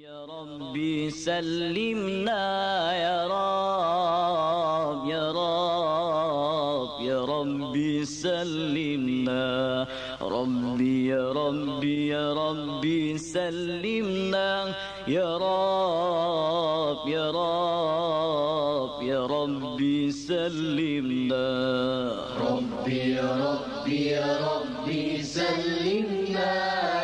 يا ربي سلمنا يا رب يا رب يا ربي سلمنا ربي يا ربي يا ربي سلمنا يا رب يا رب يا ربي سلمنا ربي يا ربي يا ربي سلمنا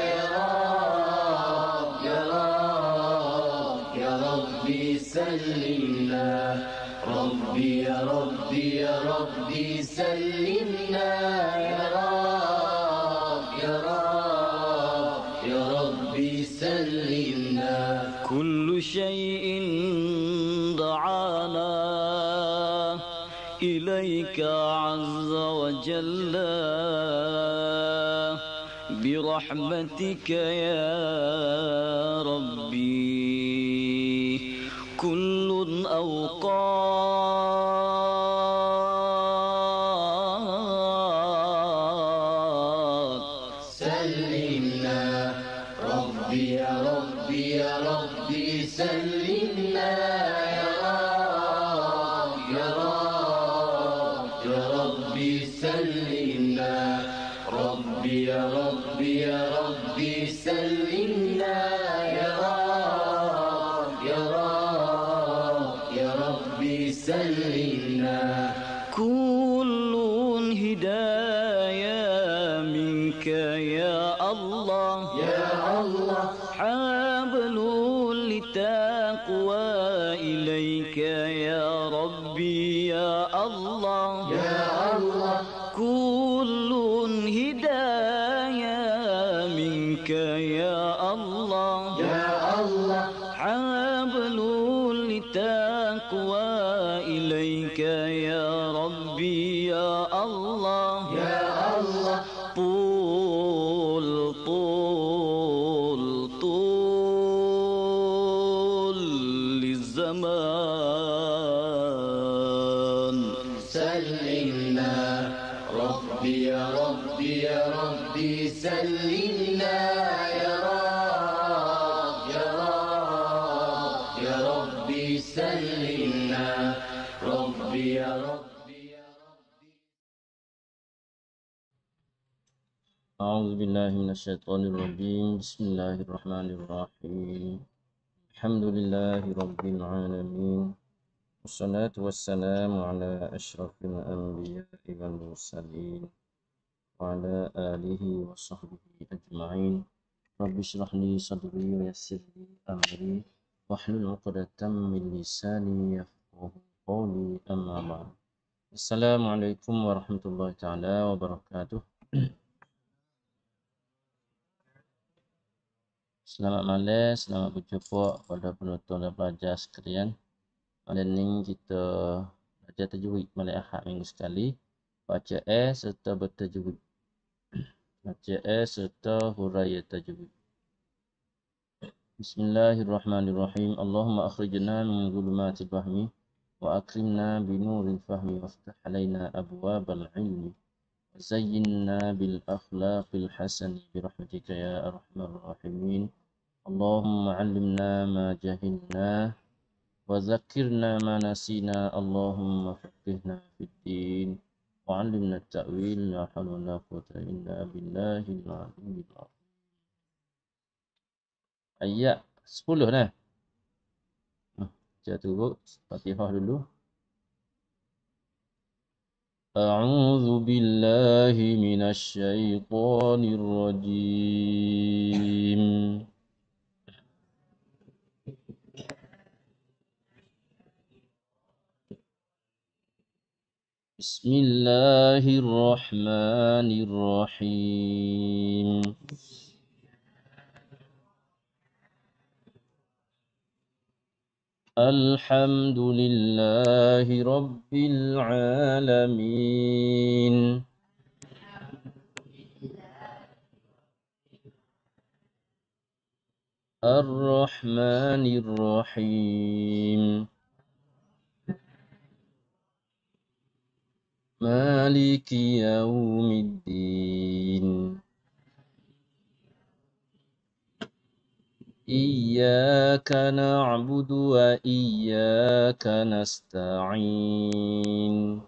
سلمنا يا رب يا رب يا ربي سلمنا كل شيء دعانا إليك عز وجل برحمتك يا ربي حبل لتقوى إليك يا ربي يا الله بالله من الشيطان الرجيم بسم الله الرحمن الرحيم الحمد لله رب العالمين والصلاة والسلام على أشرف الأنبياء والمرسلين وعلى آله وصحبه أجمعين رب اشرح لي صدري ويسر لي أمري واحلل عقدة من لساني يفقه قولي أما بعد السلام عليكم ورحمة الله تعالى وبركاته Selamat malam, selamat berjumpa pada penonton dan pelajar sekalian. Malam ni kita baca tajwid malam Ahad minggu sekali. Baca A serta bertajwid. Baca A serta huraya tajwid. Bismillahirrahmanirrahim. Allahumma akhrijna min zulumatil fahmi wa akrimna bi nuril fahmi waftah alaina al ilmi wa bil akhlaqil hasani bi rahmatika ya ar rahimin. Allahumma alimna ma jahilna wa zakirna ma nasina Allahumma fakihna fid din wa alimna ta'wil la halula quta illa billahi al-alim ayat 10 lah kita turut Fatihah dulu أعوذ بالله من الشيطان الرجيم بسم الله الرحمن الرحيم الحمد لله رب العالمين الرحمن الرحيم مالك يوم الدين إياك نعبد وإياك نستعين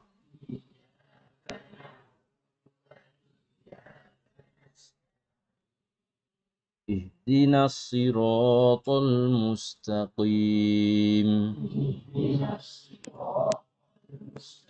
اهدنا الصراط المستقيم اهدنا الصراط المستقيم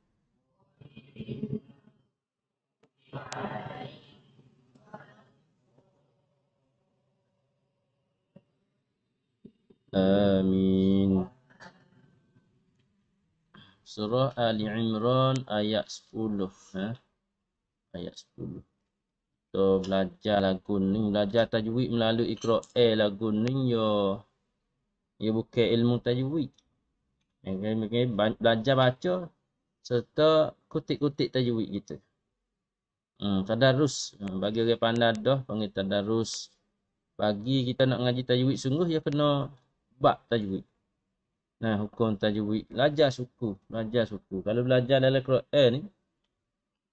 Amin. Surah Ali Imran ayat 10. Ha? Ayat 10. So, belajar lagu ni. Belajar tajwid melalui eh lagu ni. Ya, ya bukan ilmu tajwid. Okay, okay. Belajar baca serta kutik-kutik tajwid kita. Hmm, tadarus. Hmm, bagi orang pandai dah panggil tadarus. Bagi kita nak ngaji tajwid sungguh, ya kena bab tajwid. Nah, hukum tajwid. Belajar suku. Belajar suku. Kalau belajar dalam Quran ni,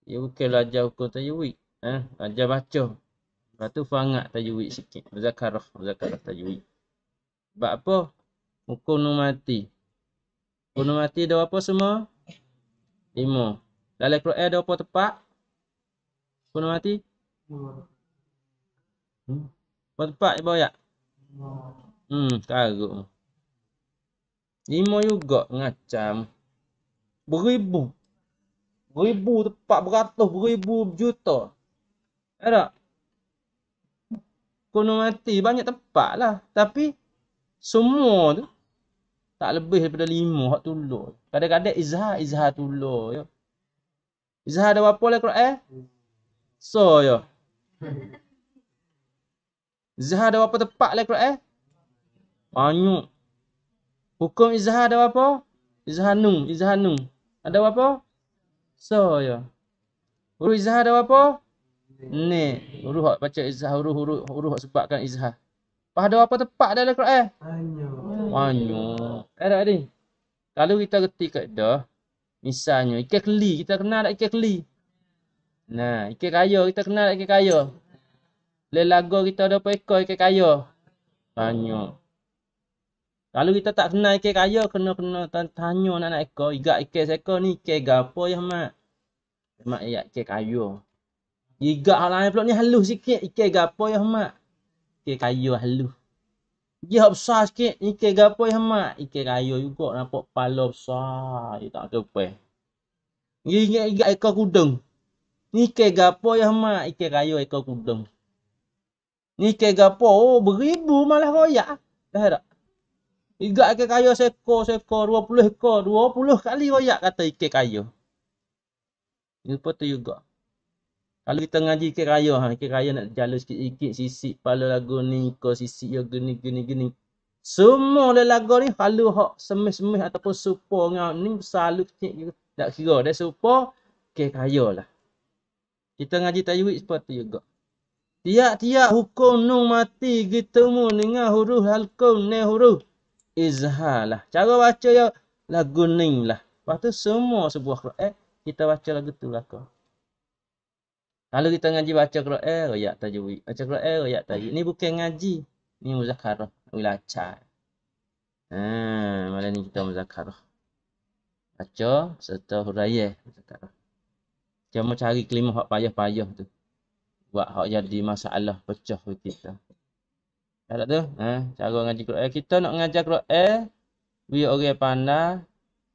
ia ya bukan belajar hukum tajwid. Eh, belajar baca. Lepas tu fangat tajwid sikit. Muzakarah. Muzakarah tajwid. Sebab apa? Hukum numati. Hukum numati ada apa semua? Lima. Dalam Quran ada apa tepat? Hukum numati? Lima. Hmm? Apa tepat ibu ya? Hmm, taruk. Lima juga ngacam. Beribu. Beribu tepat beratus beribu juta. Ya tak? Kono mati banyak tepat lah. Tapi semua tu tak lebih daripada lima hak tulur. Kadang-kadang izhar, izhar tulur. Ya. Izhar ada apa lah eh So, ya. Izhar ada apa tepat lah eh banyak. Hukum izhar ada apa? Izhar nun, izhar nun. Ada apa? So ya. Huruf izhar ada apa? Ni. Huruf hak baca izhar huruf huruf huru hak sebabkan izhar. Apa ada apa tepat dalam Quran? Banyak. Banyak. Ada ada. Kalau kita reti kaedah, misalnya ikan keli, kita kenal tak ikan keli? Nah, ikan kaya, kita kenal ikan kaya. Lelago kita ada apa ekor ikan kaya? Banyak. Kalau kita tak kenal ikan kaya, kena kena tanya anak-anak eko. Iga ikan seko ni ikan gapo ya mak? Mak ya ikan kaya. Iga hal lain pula ni halus sikit. Ikan gapo ya mak? Ikan kaya halus. Dia besar sikit. Ikan gapo ya mak? Ikan kaya juga. Nampak kepala besar. Dia tak kepe. Ikan iga ikan kudung. Ikan gapo ya mak? Ikan kaya ikan kudung. Ikan gapo? Oh, beribu malah royak. Dah tak? Igat ke kaya sekor, sekor, dua puluh ekor, dua puluh kali royak kata ikat kaya. Ini pun tu juga. Kalau kita ngaji ikat kaya, ha, ikat kaya nak jala sikit, ikat sisik, pala lagu ni, ikat sisik, ya gini, gini, gini. Semua le lagu ni, kalau hak semis-semis ataupun super dengan ni, selalu kecil juga. Tak kira, dia super, ikat kaya lah. Kita ngaji tajwid seperti tu juga. Tiap-tiap hukum nung mati, kita mu dengan huruf halkum ni huruf izhar lah. Cara baca ya lagu ni lah. Lepas tu semua sebuah Quran eh, kita baca lagu tu lah kau. Kalau kita ngaji baca Quran eh, royak tajui. Baca Quran eh, royak tajui. Ni bukan ngaji. Ni muzakarah. Wilacar. Hmm, ha, malam ni kita muzakarah. Baca serta hurayah muzakarah. Cuma cari kelima hak payah-payah tu. Buat hak jadi masalah pecah kita. Ya tak tu? Ha? Cara mengaji Quran. Eh, kita nak mengajar Quran. Biar orang yang pandai.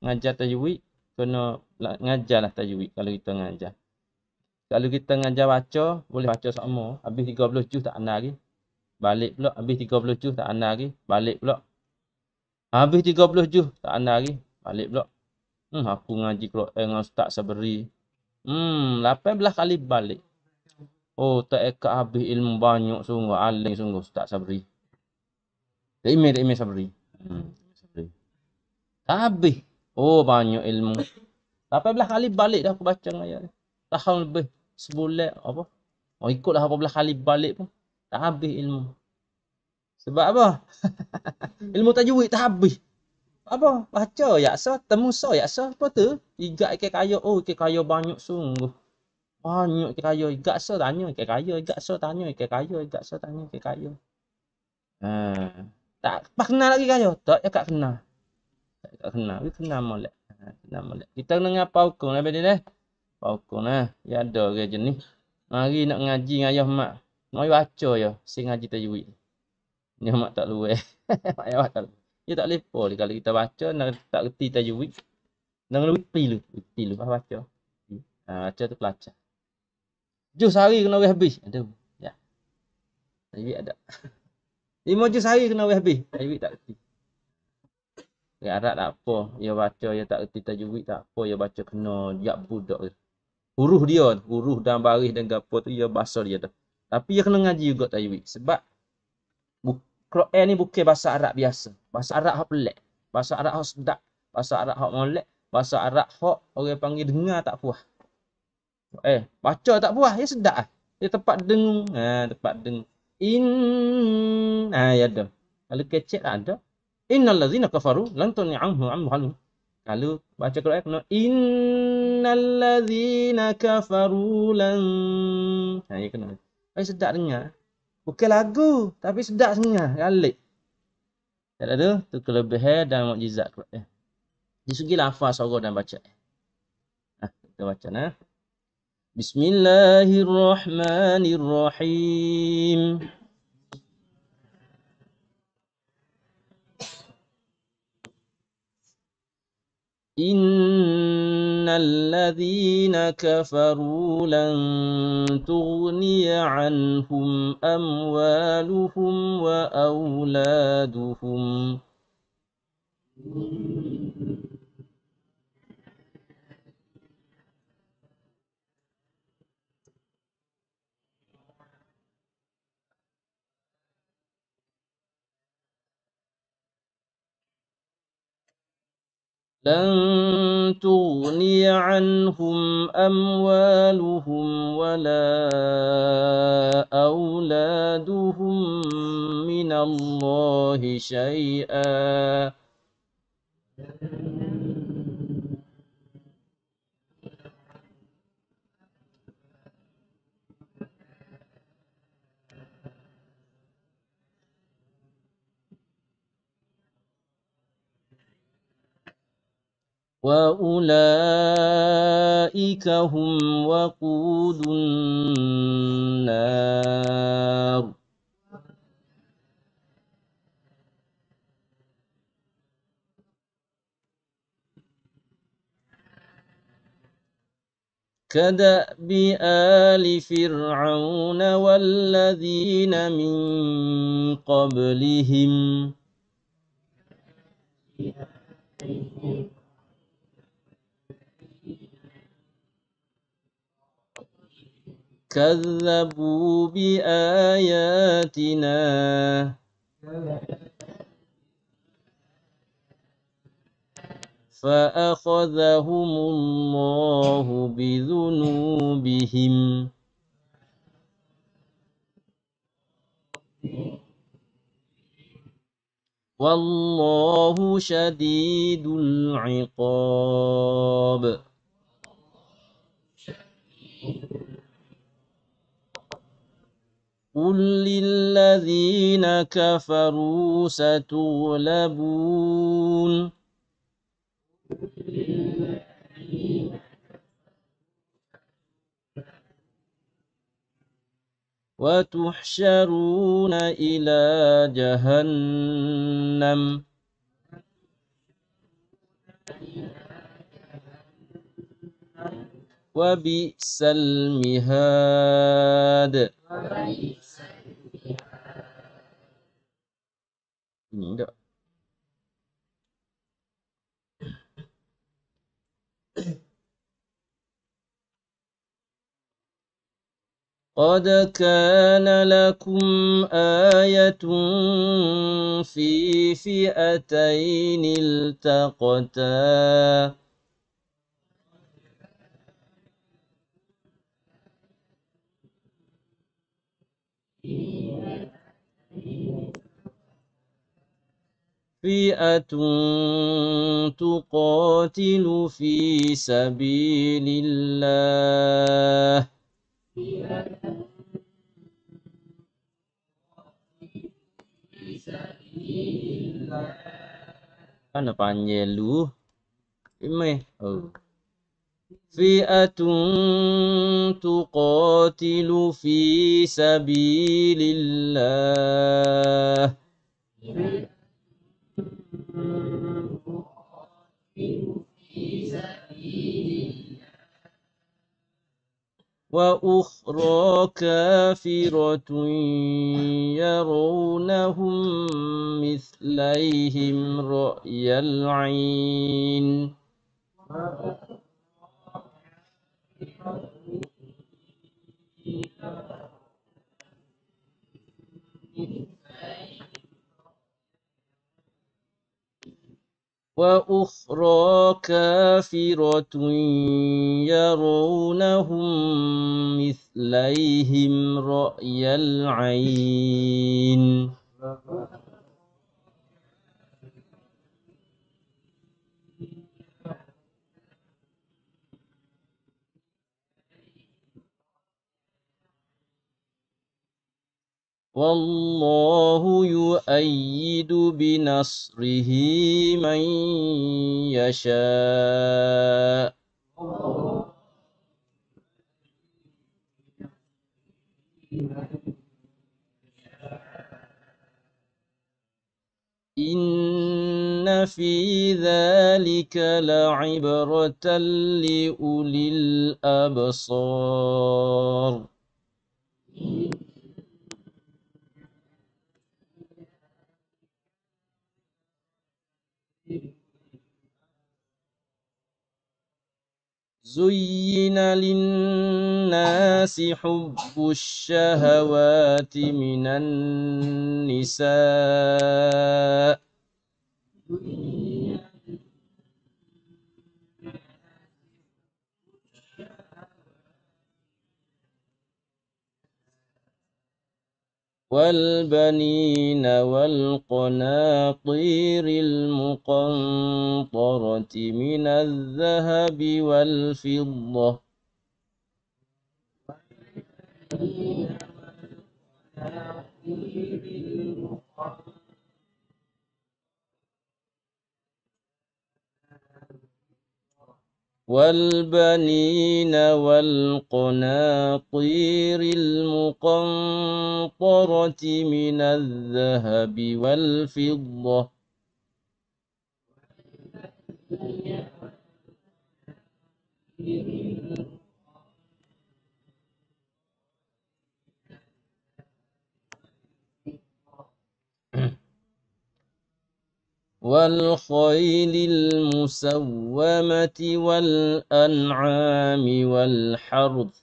Mengajar tajwid. Kena mengajar lah tajwid. Kalau kita ngajar. Kalau kita ngajar baca. Boleh baca sama. Habis 30 juz tak anak lagi. Balik pula. Habis 30 juz tak anak lagi. Balik pula. Habis 30 juz tak anak lagi. Balik pula. Hmm, aku ngaji Quran dengan Ustaz Sabri. Hmm, 18 kali balik. Oh, tak eka habis ilmu banyak sungguh. Aling sungguh. Tak sabri. Tak imi, tak imi sabri. Hmm. sabri. Tak habis. Oh, banyak ilmu. Tapi belah kali balik dah aku baca ayat ni. Tahun lebih. Sebulat apa. Oh, ikutlah apa belah kali balik pun. Tak habis ilmu. Sebab apa? ilmu tajwid tak habis. Apa? Baca yaksa. Temu so yaksa. Apa tu? Iga ikan kaya. Oh, ikan kaya banyak sungguh. Oh, ni nak kaya, kaya, gak so tanya ke kaya, gak so tanya ke kaya, gak so tanya ke kaya. Hmm. Tak pak ah. kenal lagi kaya, tak ya kak kenal. Tak kak kenal, kita kenal molek. Ha, kenal molek. Kita kena ngapa hukum lah benda lah. ni. lah. Ya ada ke jenis. Mari nak ngaji dengan ayah mak. Mari baca ya, si ngaji tajwid. Ni mak tak luwe. mak ayah tak luwe. Dia tak lepo kalau kita baca nak tak reti tajwid. Nak lebih pilu, pilu baca. Ha, baca tu pelajar jus sehari kena boleh habis. Ada. Ya. Tapi ada. Lima jus sehari kena boleh habis. Tapi tak reti. Ya Arab tak apa. Ya baca, ya tak reti tajwid tak apa. Ya baca kena jap ya, budak Huruf dia, huruf dan baris dan gapo tu ya bahasa dia dah. Tapi ya kena ngaji juga tajwid sebab Quran ni bukan bahasa Arab biasa. Bahasa Arab hak pelik. Bahasa Arab hak sedap. Bahasa Arab hak molek. Bahasa Arab hak orang panggil dengar tak puas. Eh, baca tak puas, ya sedap ah. Dia tempat deng, ha, tempat deng. In ha, ya lah, ada. Kalau kecil ada. Innal ladzina kafaru lan tunni anhu halu. Kalau baca Quran kena innal ladzina kafaru lan. Ha, ya kena. Ai sedap dengar. Bukan lagu, tapi sedap sengah, galik. Tak ada tu kelebihan dan mukjizat Quran. Eh, di segi lafaz suara dan baca. Ha, kita baca nah. بسم الله الرحمن الرحيم إن الذين كفروا لن تغني عنهم أموالهم وأولادهم لن تغني عنهم أموالهم ولا أولادهم من الله شيئا وأولئك هم وقود النار كداب ال فرعون والذين من قبلهم كذبوا بآياتنا فأخذهم الله بذنوبهم والله شديد العقاب قل للذين كفروا ستغلبون وتحشرون إلى جهنم وبئس المهاد قد كان لكم آية في فئتين التقتا فئة تقاتل في سبيل الله Kan panjelu. Imeh. Oh. فئة تقاتل في سبيل الله وأخرى كافرة يرونهم مثليهم رأي العين وأخرى كافرة يرونهم مثليهم رأي العين والله يؤيد بنصره من يشاء إن في ذلك لعبرة لأولي الأبصار زين للناس حب الشهوات من النساء والبنين والقناطير المقنطرة من الذهب والفضة والبنين والقناطير المقنطرة من الذهب والفضة Thank you. والخيل المسومة والأنعام والحرث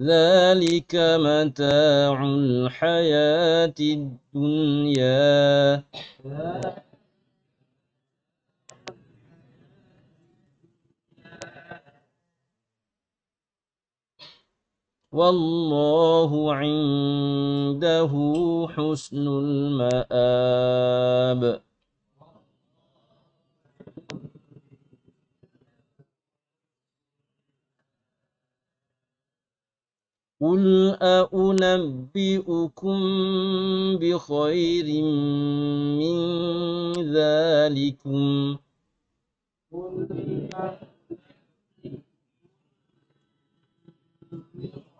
ذلك متاع الحياة الدنيا والله عنده حسن المآب قل أنبئكم بخير من ذلكم قل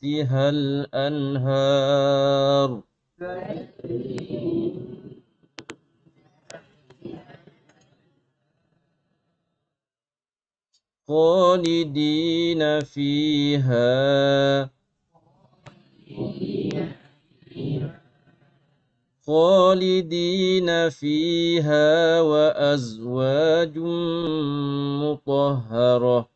تحتها الأنهار خالدين فيها خالدين فيها وأزواج مطهرة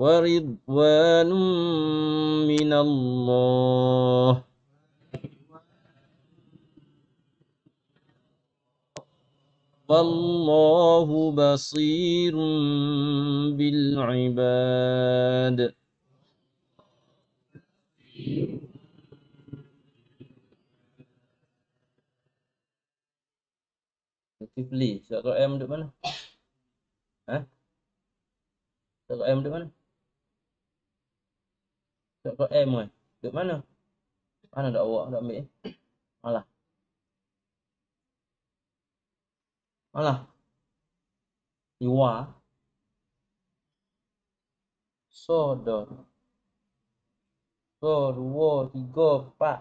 ورضوان من الله والله بصير بالعباد Zulkifli, surat Quran duduk mana? Ha? Surat am duduk mana? Duduk kot M kan. Duduk mana? Mana dah awak nak ambil? Eh. Malah. Malah. Iwa. So, dah. So, dua, tiga, empat.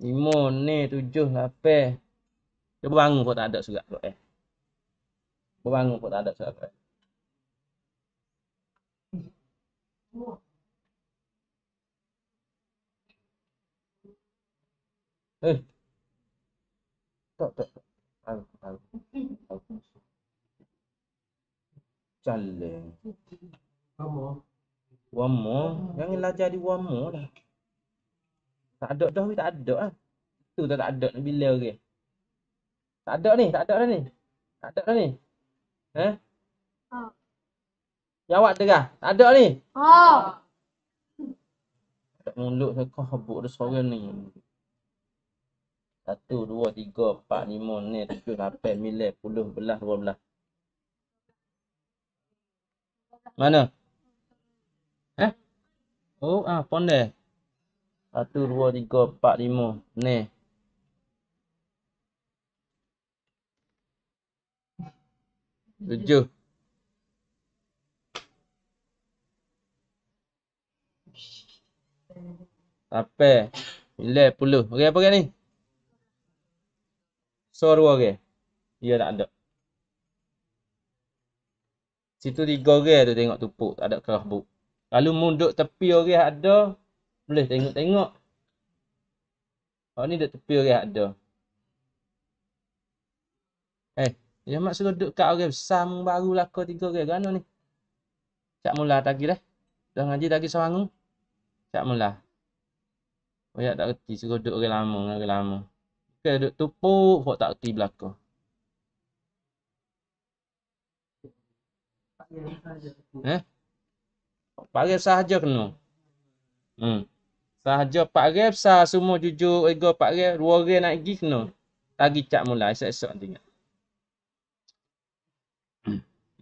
Lima, ni, tujuh, lapan. Dia bangun kau tak ada surat kot eh. Berbangun pun tak ada surat eh. Eh. Tak, tak, tak. Aku, aku. Aku. Jale. Wamo. Wamo. Janganlah jadi wamo lah. Tak ada dah ni, tak ada lah. Itu tak ada ni bila ke. Okay. Tak ada ni, tak ada dah ni. Tak ada dah ni. Eh? Ha. Oh. Jawab dia kah? Tak ada ni? Haa. Oh. Tak mulut saya kau habuk dah suara ni. Satu, dua, tiga, empat, lima, ni, tujuh, lapan, mila puluh, belah, dua belah. Mana? Eh? Oh, ah, pon dia. Satu, dua, tiga, empat, lima, ni. Tujuh. Apa? Bila puluh. Okey apa ni? So dua orang. Okay. Dia tak ada. Situ tiga orang tu tengok tupuk. Tak ada kerah buk. Lalu munduk tepi orang okay, ada. Boleh tengok-tengok. Oh ni dekat tepi orang okay, ada. Eh, dia mak suruh duduk kat orang okay, besar baru laku tiga orang. Okay. Gano ni? Cak mula tagi dah. Dah ngaji tagi sawangu. Cak mula. Banyak tak reti suruh duduk orang lama dengan orang lama. Bukan duduk tupuk, buat tak reti belakang. Eh? Pakai sahaja kena. Hmm. Sahaja Pak Rep sah semua jujur ego Pak Rep dua orang nak pergi kena. Tagi cak mula esok-esok nanti.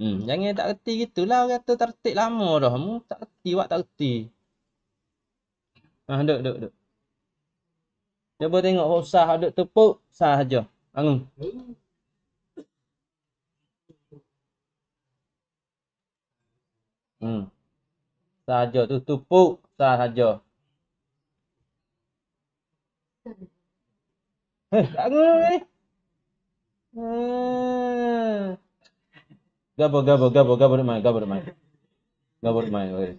Hmm. Jangan tak reti gitulah orang tu tertik lama dah. Mu tak reti, buat tak reti. Ah, duk, duk, duk. Cuba tengok oh, sah ada tepuk sahaja. Bangun. Hmm. Sahaja tu tepuk sahaja. Bangun ni. Hmm. Gabo gabo gabo gabo nak main, gabo nak main. Gabo nak main. Okay.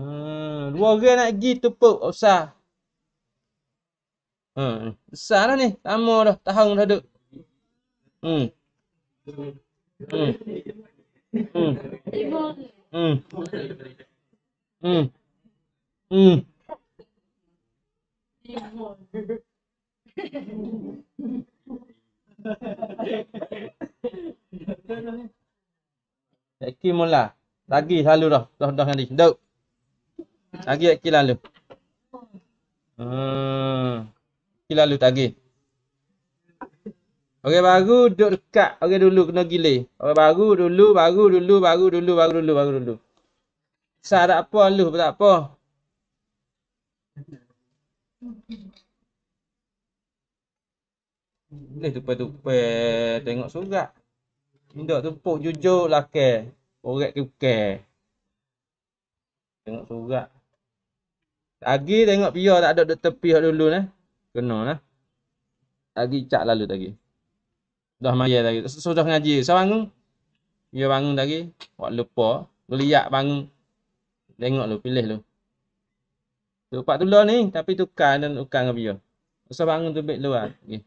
Hmm, dua orang nak pergi tepuk, usah. ừ. xả nó đi ta mua rồi, ta hưng thôi được ừ. Ừ. Ừ. Ừ. Ừ. Ừ. Ừ. là Eki mula. Lagi lalu dah. Dah dah ni. Dok. Lagi ra lalu. Ừ. lalu tagih. Orang baru duduk dekat orang dulu kena gile. Orang baru dulu, baru dulu, baru dulu, baru dulu, baru dulu. Sah tak apa, lu tak apa. Boleh tupai-tupai tengok surat. Tidak tumpuk jujur laki. Orang tu care. Tengok surat. Lagi tengok pihak tak ada tepi dulu ni. Eh. Kena lah. Lagi cak lalu tadi. Dah maya tadi. Sudah ngaji. Saya bangun. Dia bangun tadi. Buat lupa. Geliat bangun. Tengok lu. Pilih lu. pak tu ni. Tapi tukar dan tukar dengan dia. Saya bangun tu baik lu lah. Okay.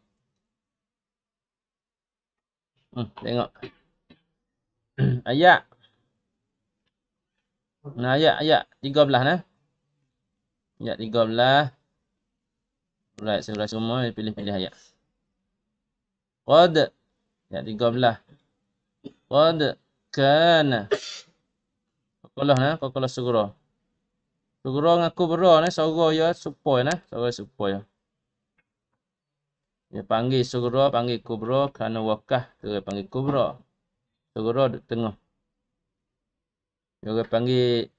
Hmm, tengok. ayat. Nah, ayat. Ayat 13 lah. Ayat 13. Surat surah semua dia pilih-pilih ayat. Qad ayat 13. Qad kana. Kokolah nah, Kokolah Sugro? Sugro ngaku bro, nah, sugra ya supoy nah, sugra supoy. Dia panggil sugra, panggil kubra kerana wakah, dia panggil Kubro. Sugro di tengah. Dia panggil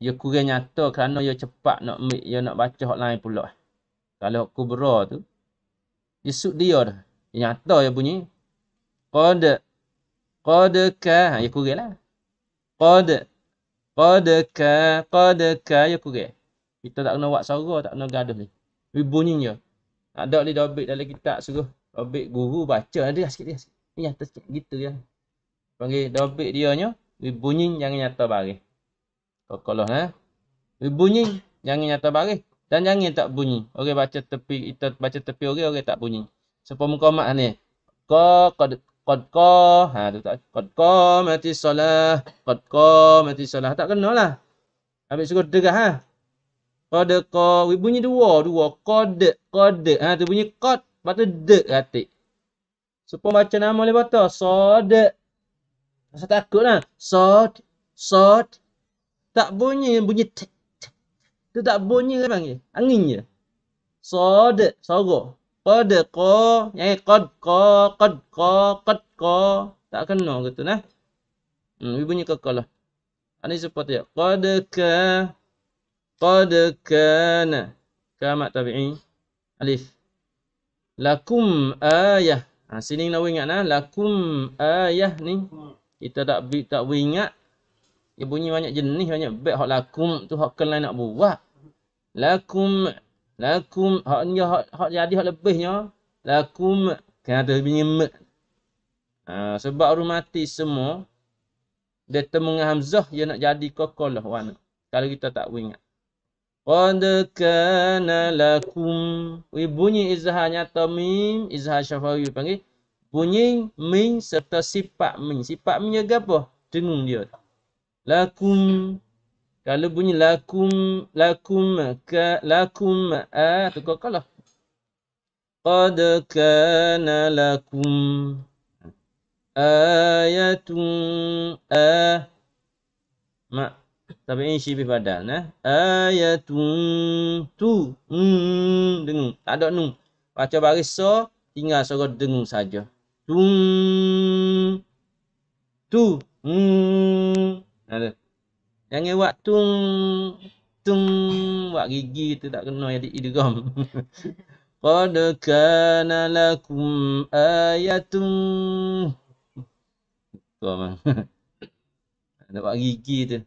dia ya kurang nyata kerana dia ya cepat nak ambil, dia ya nak baca hak lain pula kalau kubra tu isut dia dah nyata yang bunyi qad qad ka ya ha, kurilah qad qad ka qad ka ya kurilah kita tak kena buat suara tak kena gaduh ni tapi bunyinya tak ada lidah baik dalam kitab suruh Obik guru baca ha, dia sikit dia sikit. Ini atas sikit gitu ya. Panggil dobik dia nya, bunyi jangan nyata baris. Kokoloh ha. Bunyi jangan nyata baris. Dan jangan tak bunyi. Orang baca tepi kita baca tepi orang orang tak bunyi. Sepo muka mak ni. Ko qad qad ko ha tu tak qad qamati solah qad mati solah tak kenalah. Habis suruh degah ha. Qad ko bunyi dua dua qad qad ha tu bunyi qad patu de ratik. Sepo baca nama le bata sod. Rasa takutlah. Sod sod tak bunyi bunyi tek dia tak bunyi kan panggil. Angin je. Sod, sogo. Qad, ko. Yang ni qad, ko. Qad, ko. Qad, ko. Tak kena gitu nah. Hmm, lah. ah, dia bunyi kakak lah. Ini seperti ya. Qad, ka. Qad, kana. Kamat tabi'i. Alif. Lakum ayah. Ha, sini nak ingat nah. Lakum ayah ni. Kita tak tak ingat. Dia bunyi banyak jenis, banyak bet hak lakum tu hak kelain nak buat lakum lakum hak ni hak, jadi hak lebihnya lakum kena ada bunyi ha, sebab aromatis semua dia temu dengan hamzah dia nak jadi kokolah warna kalau kita tak ingat qad kana lakum we bunyi izhar nyata mim izhar syafawi panggil bunyi min serta sifat min sifat min apa dengung dia lakum kalau bunyi lakum lakum ka lakum a tu kau kalah. Qad kana lakum ayatun a ah. mak tapi ini syibih badal nah ayatun tu mm dengung tak ada nun baca baris so tinggal suara dengung saja tu tu mm ada nah, yang buat tung tung buat gigi tu tak kena jadi idgham. Qad kana lakum ayatun. Tu amang. buat gigi tu.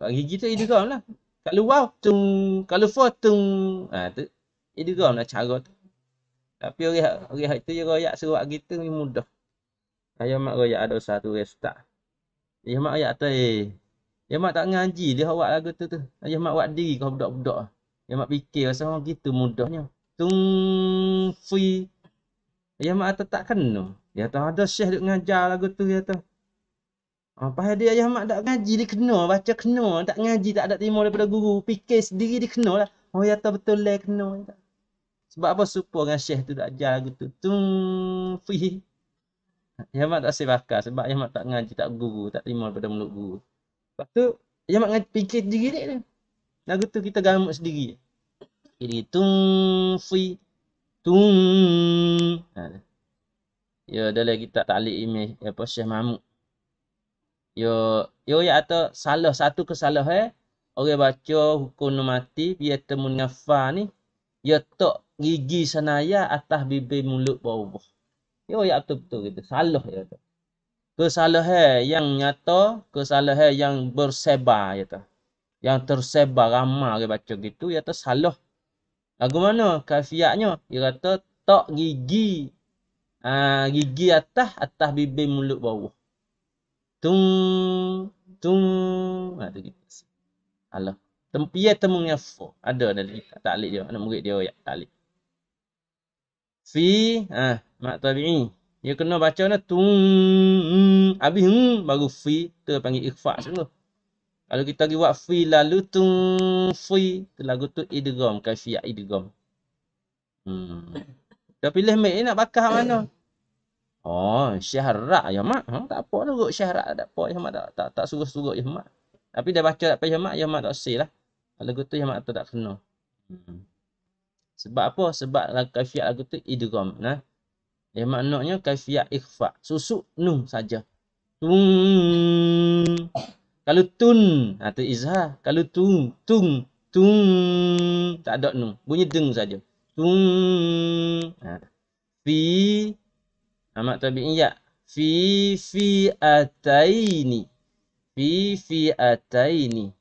Buat gigi tu idgham lah. Kalau wow tung, kalau fa tung, ah ha, tu idgham lah cara tu. Tapi orang orang itu dia royak serak gitu ni mudah. Saya mak royak ada satu restak. Dia mak royak tu eh. Ya mak tak ngaji dia awak lagu tu tu. mak buat diri kau budak-budak. Yamak fikir pasal orang gitu mudahnya. Tung fi. mak atas tak kena. Dia kata ada syekh duk ngajar lagu tu dia kata. Apa ah, ha, dia mak tak ngaji dia kena baca kena tak ngaji tak ada terima daripada guru. Fikir sendiri dia kena lah. Oh ya tak betul lah kena. Sebab apa supo dengan syekh tu tak ajar lagu tu. Tung fi. mak tak sibakar sebab mak tak ngaji tak guru tak terima daripada mulut guru. Lepas tu, dia makan fikir sendiri dia. Lagu tu kita gamut sendiri. Jadi, tung fi tung. Ha. Ya, ada lagi tak ini, imej apa Syekh Mahmud. Yo, yo ya ada salah satu kesalahan eh. Orang baca hukum mati dia temun ngafa ni. Ya tok gigi sanaya atas bibir mulut bau. Yo ya betul betul gitu. Salah ya tok kesalahan yang nyata, kesalahan yang bersebar kata. Yang tersebar ramai dia baca gitu ya tu salah. Lagu mana kafiatnya? Dia kata tak gigi. Ah uh, gigi atas atas bibir mulut bawah. Tung tung ah tu gitu. Allah. Tempiat temungnya fo. Ada dalam kitab taklid dia, anak murid dia ya taklid. Fi ah uh, mak tabi'i dia kena baca ni tung habis hmm, baru fi tu panggil ikhfa semua. Kalau kita pergi buat fi lalu tung fi tu lagu tu idgham kafiat idgham. Hmm. Dia pilih mek nak bakah mana? Oh, syahrak ya mak. Ha, tak apa lah kot syahrak tak apa ya mak. Tak tak, tak suruh-suruh ya mak. Tapi dah baca tak payah ya mak, ya mak tak sel lah. Lagu tu ya mak tu tak kena. Hmm. Sebab apa? Sebab lagu kafiat lagu tu idgham nah. Ya maknanya kaifiat ikhfa. Susuk nun saja. Tung. Kalau tun atau ha, izhar, kalau tung, tung, tung, tak ada nun. Bunyi deng saja. Tung. Ha. Fi amat ha, tabi'i ya. Fi fi ataini. Fi fi ataini.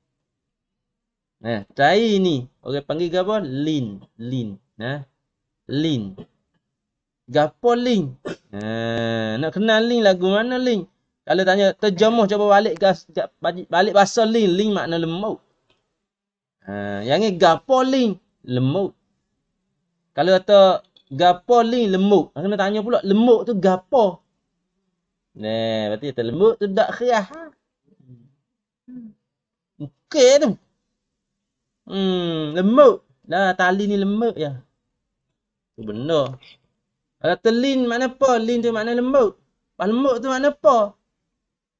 Nah, ha, tai ni orang panggil apa? Lin, lin, nah. Lin. Gapo link? Ha, nak kenal link lagu mana link? Kalau tanya terjemuh cuba balik gas balik bahasa link, link makna lemut. Ha, yang ni gapo link? Lemut. Kalau kata gapo link lemut, kena tanya pula lemut tu gapo? Nah, eh, berarti kata lemut tu tak khiah. Ha? Okey tu. Hmm, lemut. Nah, tali ni lemut ya. benar. Kalau kata lean makna apa? Lean tu makna lembut. Lembut tu makna apa?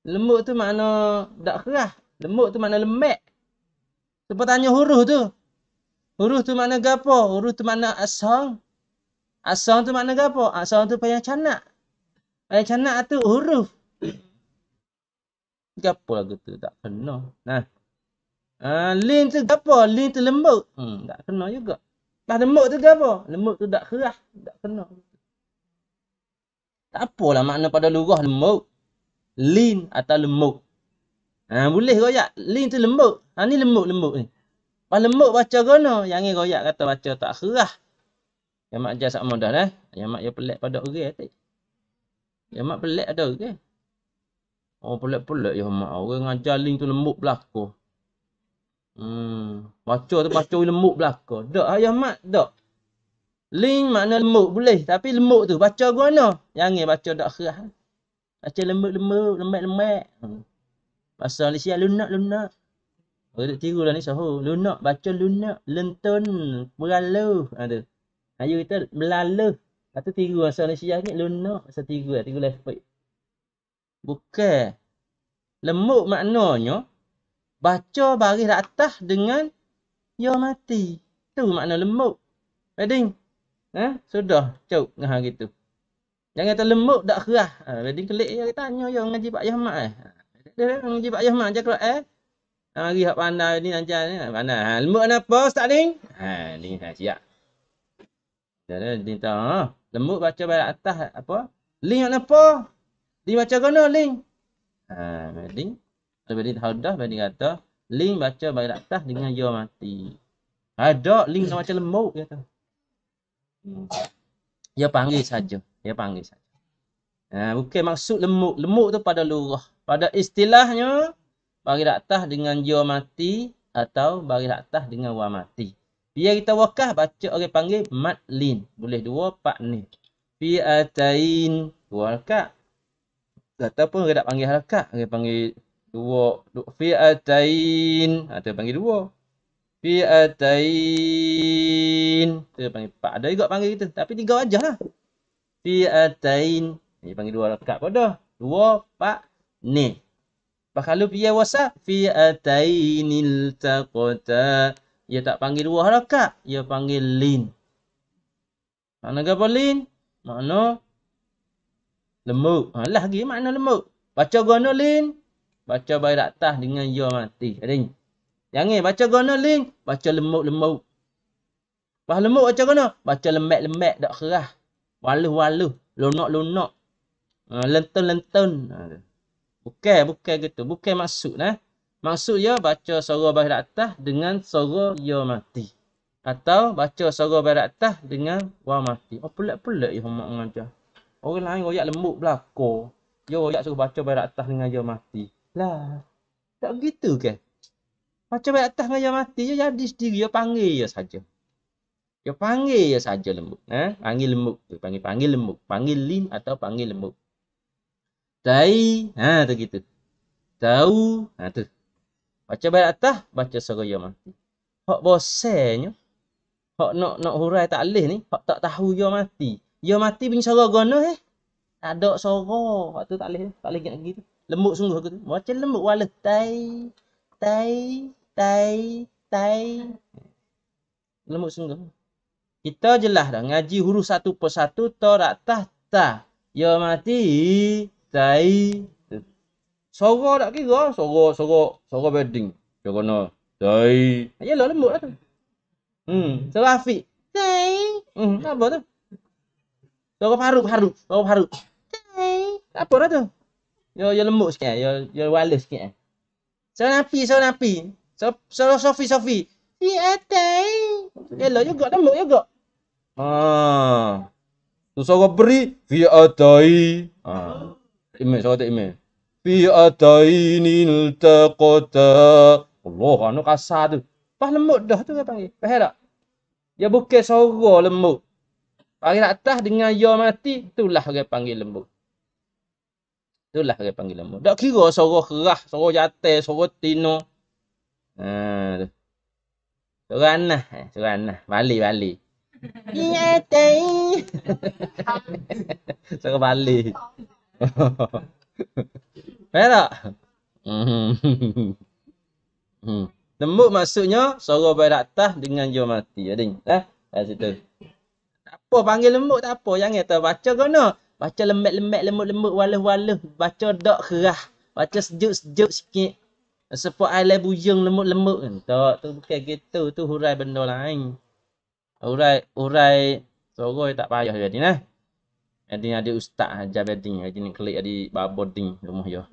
Lembut tu makna tak keras. Lembut tu makna lembek. Cuba tanya huruf tu. Huruf tu makna gapo? Huruf tu makna asong. Asong tu makna gapo? Asong tu payah canak. Payah canak tu huruf. gapo lagu tu tak kena. Nah. Uh, lin tu gapo? Lin tu lembut. Hmm, tak kena juga. Lah lembut tu gapo? Lembut tu tak keras, tak kena apalah makna pada lurah lembut lin atau lembut ha boleh royak lin tu lembut ha ni lembut lembut ni pas lembut baca gono yang ni royak kata baca tak kerah yang mak jasak modal eh yang mak ya pelik pada orang okay, eh, yang mak pelik ada orang okay? Eh. Oh pelik-pelik ya mak. Orang ngajar link tu lembut belakang. Hmm. Baca tu baca lembut belakang. Tak ayah mak. Tak. Ling makna lembut boleh. Tapi lembut tu baca guana. Jangan baca tak kerah. Baca lembut-lembut, lembek-lembek. Bahasa Malaysia lunak-lunak. Kalau tak tiru lah ni sahur. Lunak, baca lunak. Lentun, beraluh. Ada. Ha, Ayu kita melaluh. Lepas tu tiru bahasa Malaysia ni lunak. Bahasa tiru lah, tiru lah. Bukan. Lembut maknanya, baca baris atas dengan ya mati. Tu makna lembut. Wedding. Eh, sudah, cuk ngah gitu. Jangan kata lembut dak keras. Ha, jadi kelik dia tanya yo ngaji Pak Yahmat eh. Ha, dia ngaji Pak Yahmat aja kalau eh. Ha, mari hak pandai ni nanti ni ha, pandai. Ha, lembut kenapa Ustaz ha, ni? Ha, ni saya siap. Jadi dia ha, lembut baca balik atas apa? Ling Link apa? Di baca kena ling. Ha, jadi tapi dia tahu dah, dia kata Ling baca balik atas dengan yo mati. Ada link sama macam lembut dia kata. Dia panggil saja. Dia panggil saja. Ha, bukan maksud lemuk. Lemuk tu pada lurah. Pada istilahnya, bagi raktah dengan dia mati atau bagi raktah dengan wa mati. Biar kita wakah, baca orang okay, panggil matlin. Boleh dua, pak ni. Fi atain dua rakat. pun orang okay, panggil harakat. Orang okay, panggil dua. Fi atain. Atau ha, panggil dua. Fi'atain. Kita panggil empat. Ada juga panggil kita. Tapi tiga wajah lah. Fi'atain. Ini panggil dua rakat pada. Dua, empat, ni. Bakalu piya wasa. Fi'atain iltaqota. Ia tak panggil dua rakat. Ia panggil lin. Mana apa lin? Mana? Lemuk. Ha, lah lagi makna lemuk. Baca gono lin. Baca bayi atas dengan ia ya mati. Ada ni. Jangan baca guna ling, baca lemuk-lemuk. Pas lemuk baca guna, baca lemak-lemak tak kerah. Waluh-waluh, lunak-lunak. Uh, lentun-lentun. Bukan, ah, bukan gitu. Bukan maksud. Nah. Eh. Maksud ya baca sorok barat atas dengan sorok ya mati. Atau baca sorok barat atas dengan wa mati. Oh pelik-pelik ya mak mengajar. Orang lain royak lembut belakang. Ya royak suruh baca barat atas dengan ya mati. Lah, tak gitu ke? Kan? Macam baik atas raya mati je, jadi sendiri. Dia panggil je saja. Dia panggil je saja lembut. Ha? Panggil lembut. Dia panggil, panggil lembut. Panggil lin atau panggil lembut. Tai. Ha, tu gitu. Tau. Ha, tu. Baca baik atas, baca seraya mati. Hak bosannya. Hak nak nak hurai tak leh ni. Hak tak tahu dia mati. Dia mati bin sorak gana eh. Tak ada sorak. tu tak leh. Tak leh gitu. Lembut sungguh Macam lembut. Walau tai. Tay, tay, tay, lembut sungguh kita jelah dah ngaji huruf satu persatu ta ra ta ta ya mati Tay. suara tak kira suara suara suara bedding dia ya kena tai ayalah lembut lah tu hmm suara afiq tai hmm apa tu suara paru paru suara paru tai apa lah tu Ya ya lembut sikit. Ya ya wireless sikit. Seorang Nabi, seorang Nabi. Seorang Sofi, Sofi. Si Atai. Elok juga, tembok juga. Haa. Tu seorang beri, Fi Atai. Haa. Imej, seorang tak imej. Fi Atai nil taqata. Allah, anu kasar tu. Pas lembut dah tu, kata panggil. Faham tak? Dia bukan seorang lembut. Pagi tak atas dengan ya mati, itulah dia panggil lembut. Itulah dia panggil lemah. Tak kira suara kerah, suara jatai, suara tino. Ha, tu. Suara anah. Eh, suara anah. Balik, balik. Ya, tei. Suara balik. Hmm. tak? maksudnya suara berat atas dengan jom mati. Ada ni. Ha? Ha, situ. Tak apa panggil lembut tak apa. Jangan terbaca kena. Baca lembek-lembek, lembut-lembut, waluh-waluh. Baca dok kerah. Baca sejuk-sejuk sikit. Sepuk air lebu yung lembut-lembut. Tak, tu bukan gitu. Tu hurai benda lain. Hurai, hurai. Sorok tak payah jadi nah. Eh? Jadi ada ustaz ajar jadi. Jadi ni klik jadi baboding rumah ya.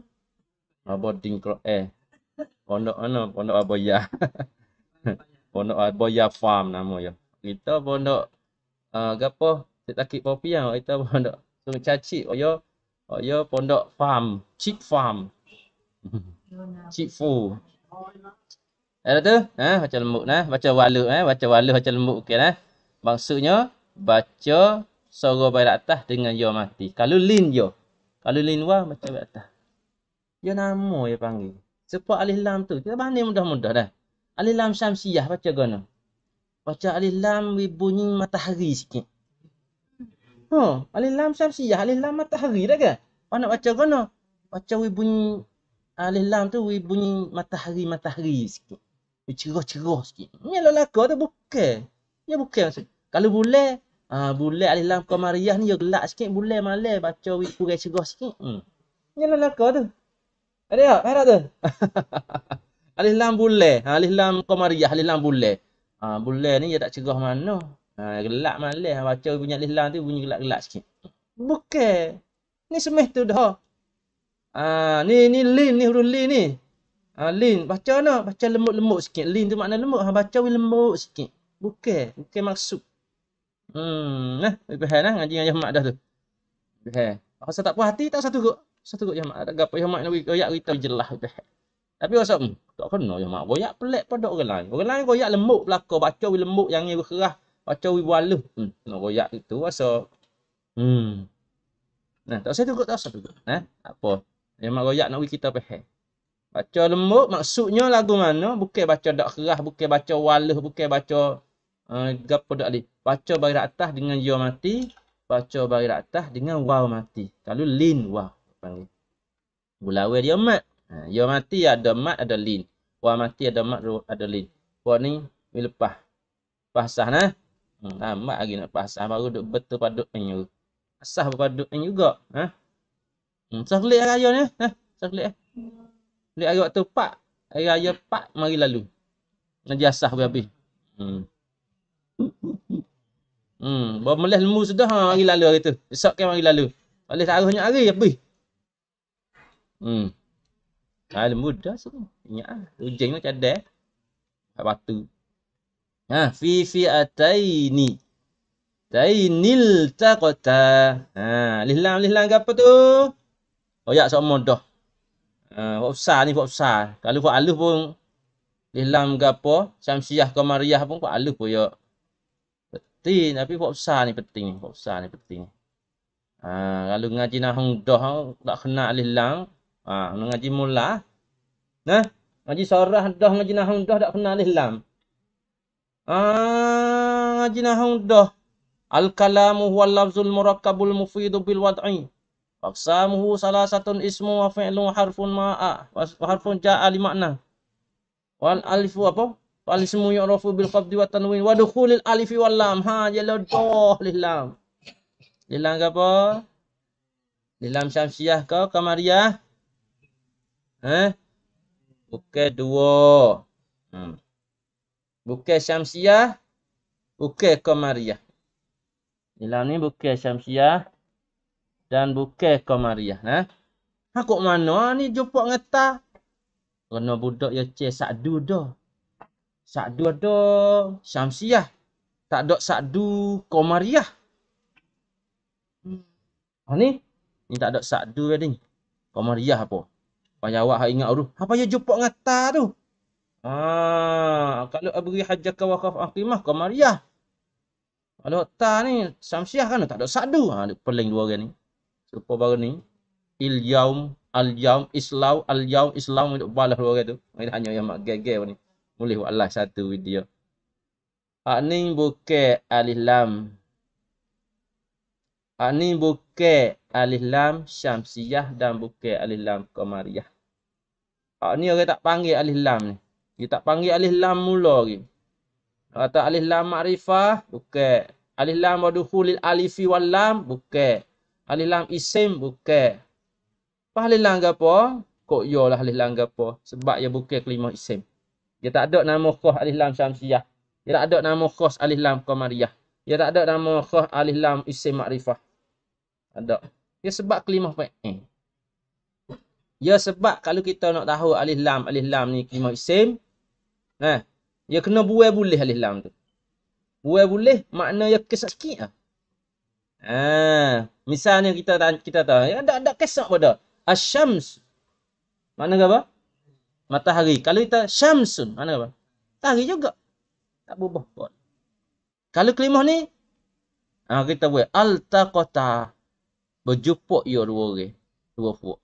Baboding kalau eh. Pondok mana? Pondok Aboya. pondok Aboya Farm nama ya. Kita pondok. Uh, tak Kita takik popi lah. Kita pondok. So macam cik, oh yo, ya, oh yo ya, pondok farm, cheap farm. cheap food. Ada tu? Ha, ha? baca lembut nah, ha? baca walu eh, baca walu baca lembut okey nah. Ha? Maksudnya baca suara bayi atas dengan yo ya mati. Kalau lin yo. Kalau lin wa baca bayi atas. Yo nama yo panggil. Sebab alif lam tu kita bani mudah-mudah dah. Alif lam syamsiah baca guna. Baca alif lam bunyi matahari sikit. Ha, alif lam syamsiah, ya, alif lam matahari dah kan? Pak nak baca kena. Baca wi bunyi alif lam tu wi bunyi matahari matahari sikit. Wi cerah-cerah sikit. Ni lah laka tu bukan. Ya bukan maksud. Kalau boleh, ha, boleh alif lam qamariyah ni ya gelap sikit, boleh malam baca wi kurang cerah sikit. Hmm. Ni lah laka tu. Ada tak? Ada tu. alif lam boleh, ha, alif lam qamariyah, alif lam boleh. Ha, boleh ni ya tak cerah mana. Ha, gelak malas ha, baca bunyi lelang tu bunyi gelak-gelak sikit. Bukan. Ni semih tu dah. Ha, ni ni lin ni huruf lin ni. Ha, lin baca nak baca lembut-lembut sikit. Lin tu makna lembut. Ha, baca wi lembut sikit. Bukan. Bukan maksud. Hmm, nah, faham nah ngaji ayah mak dah tu. Faham. Apa tak puas hati tak satu kok. Satu kok ayah mak tak gapo ayah mak nak koyak kita jelah faham. Tapi rasa hmm, tak kena ya mak koyak pelik pada orang lain. Orang lain koyak lembut belaka baca wi lembut yang ni keras baca wibalu hmm. nak royak itu rasa hmm nah tak saya duduk tak saya duduk eh apa yang mak royak nak wi kita pehe baca lembut maksudnya lagu mana bukan baca dak kerah bukan baca waluh bukan baca uh, gapo dak ni baca bagi atas dengan yo ya mati baca bagi atas dengan waw mati kalau lin waw panggil bulawe dia mat ha, yo ya mati ada mat ada lin waw mati ada mat ada lin waw ni lepas Pasah nah. Hmm. Tamat lagi nak pasang baru duk betul paduk penyu. Asah berpaduk penyu juga. Ha? Hmm, Sarlik hari raya ni. Ha? ha Sarlik. Ha? Lek hari waktu pak. Hari raya pak mari lalu. Nanti asah berhabis. Hmm. Hmm, bawa meles lembu sudah ha mari lalu hari tu. Esok kan mari lalu. Boleh tak banyak hari habis. Hmm. Ha lembu dah semua. Ingat ujian hujan nak Tak batu. Ha, fi fi ataini. Tainil taqata. Ha, alif lam alif lam apa tu? Oh ya sama dah. Ha, uh, ni buat besar. Kalau buat alif pun alif lam gapo, syamsiah ke mariah pun buat alif pun ya. Penting tapi buat besar ni penting, buat besar ni penting. Ha, kalau ngaji nahung dah tak kena alif lam, ha, ngaji mula. Nah, ngaji sorah dah ngaji nahung dah tak kena alif lam. Ah, ngaji nahu dah. Al-kalamu huwa lafzul murakkabul mufidu bil wad'i. Faqsamuhu salah satun ismu wa fi'lu harfun ma'a. Harfun ja'a li makna. Wal alifu apa? Wal ismu yu'rafu bil qabdi wa tanwin. Wadukhulil alifi wal lam. Ha, jala doh li lam. Li lam apa? Li lam syamsiyah ke? Kamariyah? Eh? Bukit dua. Hmm. Bukan syamsiah. Bukan komariah. Hilang ni bukan syamsiah. Dan bukan komariah. Ha? Ha, kok mana ni jumpa ngeta? Kena budak yang cek sakdu dah. Sakdu dah syamsiah. Tak ada sakdu komariah. Hmm. Ha ni? Ni tak ada sakdu ni. Komariah apa? Banyak awak ingat dulu. Apa ha, yang jumpa ngeta tu? Ah, kalau beri hajah ke wakaf akimah ke mariah. Kalau tak ni, samsiah kan tak ada sadu. Ha, peling dua orang ni. Serupa baru ni. Ilyaum, al-yaum, islau, al-yaum, islau. Itu balas dua orang tu. Ini hanya yang mak gegel ni. Mulih wa'alah satu video. Hak ni buka alih lam. Hak ni buka alih lam syamsiyah dan buka alih lam komariah. Hak ni orang tak panggil alih lam ni. Dia tak panggil alih lam mula lagi. Kalau tak alih lam ma'rifah, bukak. Alih lam wadukhulil alifi wal lam, bukak. Alih lam isim, bukak. Apa alih lam apa? Kok ya lah alih lam apa? Sebab ia bukak kelima isim. Dia tak ada nama khos alih lam syamsiyah. Dia tak ada nama khos alih lam komariyah. Dia tak ada nama khos alih lam isim ma'rifah. Ada. Dia sebab kelima pe'in. Ya eh. sebab kalau kita nak tahu alih lam alih lam ni kelima isim, Ha. Dia kena buai boleh alih lam tu. Buai boleh makna dia kesak sikit lah. Ha. Misalnya kita kita tahu. Ya, ada, ada kesak pada. Asyams. Mana apa? Matahari. Kalau kita syamsun. Mana apa? Matahari juga. Tak berubah pun. Kalau kelima ni. Ha, kita buat. Altaqata. Berjumpa ia dua orang. Dua puak.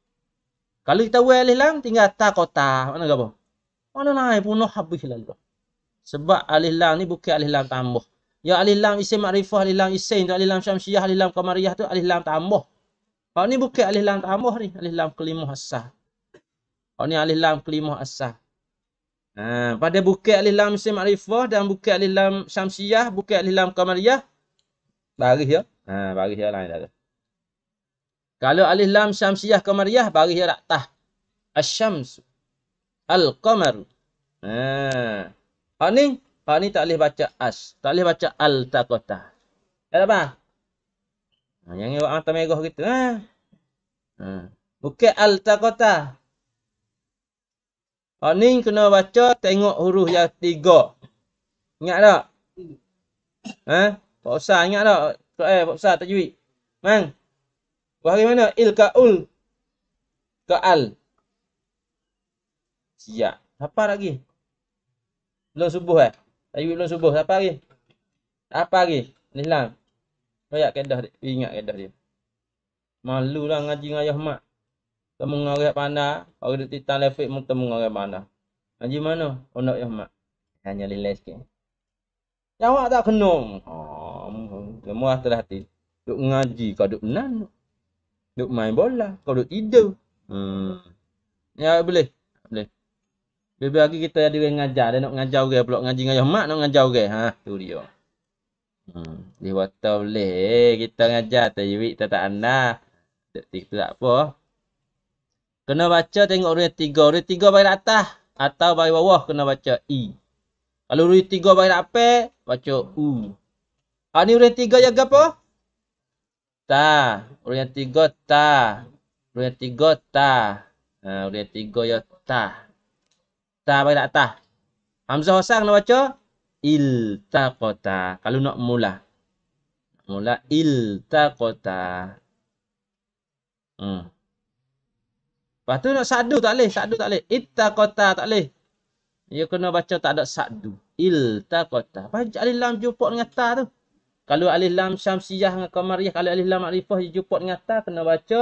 Kalau kita buat alih lam. Tinggal takota. Mana apa? mana lain punah habis lalu. Sebab alih lam ni bukan alih lam tambah. Ya alih lam isim makrifah, alih lam isim tu, alih lam syamsiyah, alih lam kamariyah tu, alih lam tambah. Kalau ni bukan alih lam tambah ni, alih lam kelimah asah. Kalau ni alih lam kelimah asah. Ha, pada bukan alih lam isim makrifah dan bukan alih lam syamsiyah, bukan alih lam kamariyah. Baris ya. Ha, baris ya lain tak Kalau alih lam syamsiyah kamariyah, baris ya tak Asyamsu. Al-Qamar. Ha. Ha ni, ha ni tak boleh baca as, tak boleh baca al-taqata. Ya tak apa. Ha yang ni buat mata gitu ha. Ha. Bukan al-taqata. Ha ni kena baca tengok huruf yang tiga. Ingat tak? Ha? Pak Ustaz ingat tak? Tak eh Pak Ustaz tajwid. Mang. Buah mana? Ilkaul. Ka'al. Ka Siap. Apa lagi? Belum subuh eh? Tadi belum subuh. Apa lagi? Apa lagi? Ni lah. Banyak kedah dia. Ingat kedah dia. Malu lah ngaji dengan ayah mak. Temu dengan orang mana? Orang di titan lefek pun temu dengan orang mana? Ngaji mana? Orang nak ayah mak. Hanya lelah sikit. Jawab tak kena. Oh, semua telah hati. Duk ngaji kau duk menang. Duk main bola kau duk tidur. Hmm. Ya boleh. Lebih lagi kita ada yang ngajar. Dia nak ngajar orang pula. Ngaji dengan mak nak ngajar orang. Ha, tu dia. Hmm. Dia buatan boleh. Eh, kita ngajar. Tajwik tak tak anda. Tak tak apa. Kena baca tengok ruang tiga. Ruang tiga bagi atas. Atau bagi bawah. Kena baca I. Kalau ruang tiga bagi apa. Baca U. Ha, ni ruang tiga jaga apa? Ta. Ruang tiga ta. Ruang tiga ta. Ha, tiga ya ta ta bagi nak atas. Hamzah wasal nak baca il kota. Kalau nak mula. Mula il iltaqata. Hmm. Lepas tu nak sadu tak boleh. Sadu tak boleh. Iltaqata tak boleh. Dia kena baca tak ada sadu. Iltaqata. Baca alih lam jumpa dengan ta tu. Kalau alih lam syamsiyah dengan kamariyah. Kalau alih lam arifah jumpa dengan ta. Kena baca.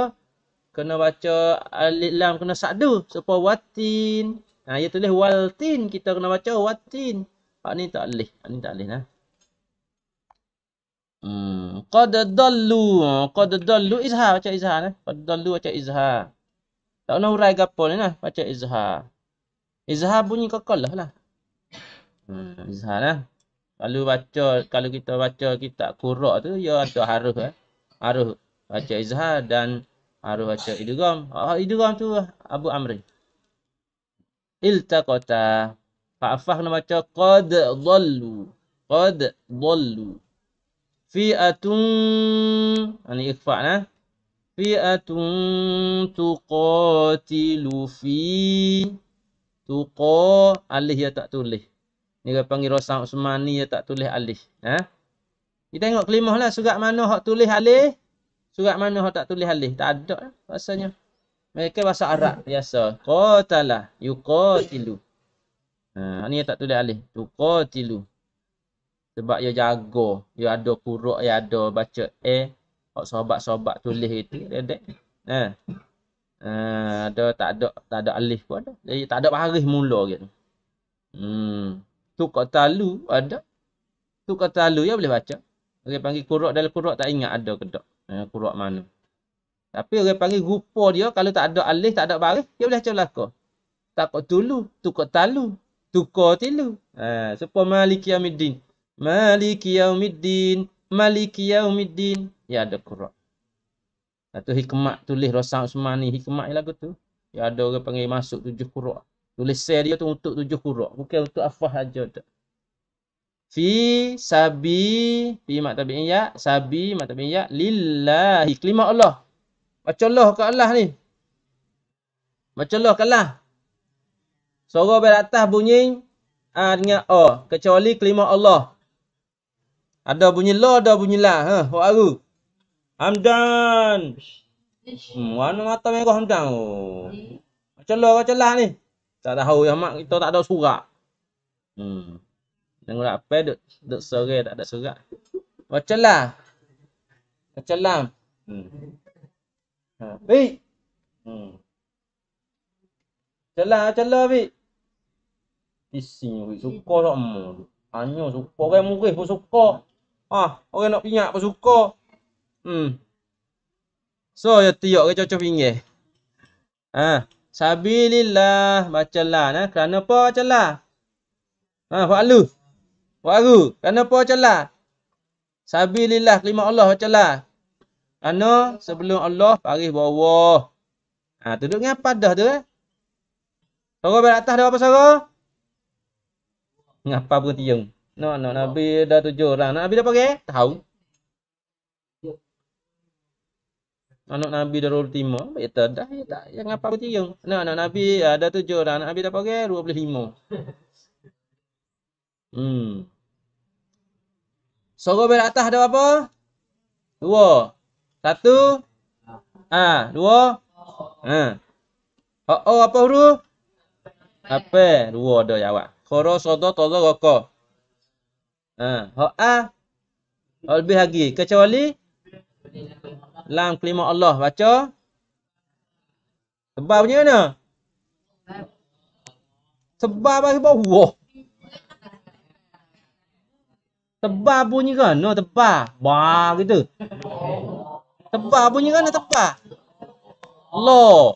Kena baca alih lam kena sadu. Supaya watin. Ha, ia tulis waltin. Kita kena baca waltin. Pak ni tak boleh. Pak ni tak boleh lah. Ha. Hmm. Qad dallu. Ha, Qad dallu izhar. Baca izhar lah. Qad dallu baca izhar. Tak nak hurai gapa ni lah. Baca izhar. Izhar bunyi kekal lah lah. Hmm. Izhar lah. Kalau baca, kalau kita baca kita kurak tu, ia ya, ada haruf lah. Eh. Haruf baca izhar dan haruf baca idugam. Oh, idugam tu Abu Amri iltaqata fa'afah nak baca qad dhallu qad dhallu fi'atun ini ikhfa na. fi'atun tuqatilu fi tuqa alih ya tak tulis ni dia panggil rasa usmani ya tak tulis alih ha kita tengok kelimah lah surat mana hak tulis alih surat mana hak tak tulis alih tak ada lah, rasanya lah, mereka bahasa Arab biasa. Qatala yuqatilu. Ha ni tak tulis alih. Yuqatilu. Sebab dia jaga, dia ada kuruk, dia ada baca e, hok sobat-sobat tulis itu dedek. Ha. Ha ada tak ada tak ada alih pun ada. Jadi tak ada baris mula gitu. Hmm. Tu lu ada. Tu qatalu ya boleh baca. Dia panggil kuruk dalam kuruk tak ingat ada ke tak. Ha, kuruk mana? Tapi orang panggil rupa dia kalau tak ada alih, tak ada baris, dia boleh macam laku. Tak tulu, tukar talu, tukar tilu. Ha, Sepuluh maliki yaumiddin. Maliki yaumiddin. Maliki yaumiddin. Ya ada kurak. Satu hikmat tulis Rasul Usman ni. Hikmat yang lagu tu. Ya ada orang panggil masuk tujuh kurak. Tulis sel dia tu untuk tujuh kurak. Bukan untuk afah aja tak. Fi sabi. Fi mak tabi'iyak. Sabi mak tabi'iyak. Lillahi. Kelima Allah. Macoloh ke Allah ni. Macoloh ke Allah. Suara berat atas bunyi uh, ha, dengan O. Oh, kecuali kelima Allah. Ada bunyi lo, ada bunyi la. Ha, huh, buat aku. Hamdan. Hmm, mana mata merah Hamdan? Oh. Macoloh ke celah ni? Tak tahu ya, Mak. Kita tak ada surat. Hmm. Tengok tak lah, apa, duduk, duduk sore tak ada surat. Macoloh. Macoloh. Hmm. Ha, Vic. Hmm. Celah, celah Vic. Pising Vic, suka tak mu. Hanya suka, orang murid pun suka. Ha, ah, orang nak pingat pun suka. Hmm. So, ya tiok ke cocok pinggir. Ha, sabilillah baca lah. Ha, kerana apa baca lah? Ha, fa'lu. Fa'lu. Kerana apa baca lah? Sabilillah, kelima Allah baca lah. Ano sebelum Allah baris bawah. Ha duduk dengan padah tu eh. Sorok belah atas dah apa sorok? Ngapa pun tiung. No no Nabi dah tujuh orang. Nabi dah pakai? Eh? Tahu. Anak Nabi darul timo, kita dah ya tak eh, yang apa pun tiung. No no Nabi ada tujuh orang. Nabi dah pakai eh, dua puluh lima. Hmm. Sorok belah atas dah apa? Dua. Satu. Ha, dua. Ha. Ha, oh, oh, apa huruf? Apa? Dua ada jawab. Khoro, sodo, tozo, roko. Ha, ha, ha. Ha, lebih lagi. Kecuali? Lam kelima Allah. Baca. Sebab punya mana? Sebab bagi bawah. Wow. Tebal bunyi kan? No, tebal. Bah, gitu. Tebah bunyi kan tebah. Allah.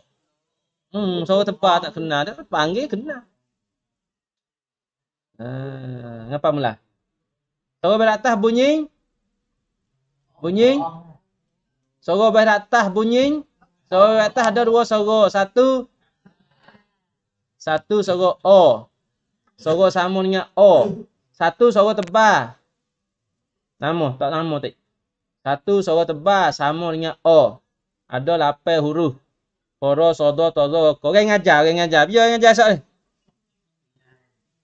Hmm, suara tebah tak kena. Tak panggil kena. ah ngapa mula? Suara bawah atas bunyi. Bunyi. Suara bawah atas bunyi. Suara bawah atas ada dua suara. Satu. Satu suara O. Suara sama dengan O. Satu suara tebah. Nama, tak nama tak. Satu suara tebal sama dengan O. Ada lapan huruf. Poro, sodo, tozo. Korang ngajar, korang ngajar. Biar ngajar esok ni.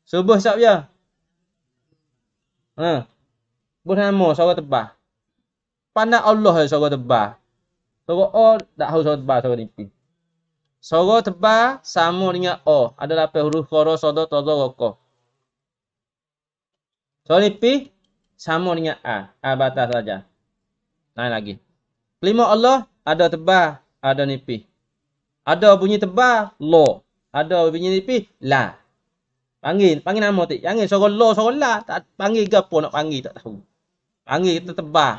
Subuh esok biar. Ha. Hmm. Buat nama suara tebal. Pandang Allah yang suara tebal. Suara O tak tahu suara tebal, suara nipi. Suara tebal sama dengan O. Ada lapan huruf. Poro, sodo, tozo, roko. Suara nipi sama dengan A. A batas saja lain lagi. Kelima Allah ada tebal, ada nipis. Ada bunyi tebal, lo, Ada bunyi nipis, la. Panggil, panggil nama tik. Panggil suara lo, suara la, tak panggil ke apa nak panggil tak tahu. Panggil kita tebal.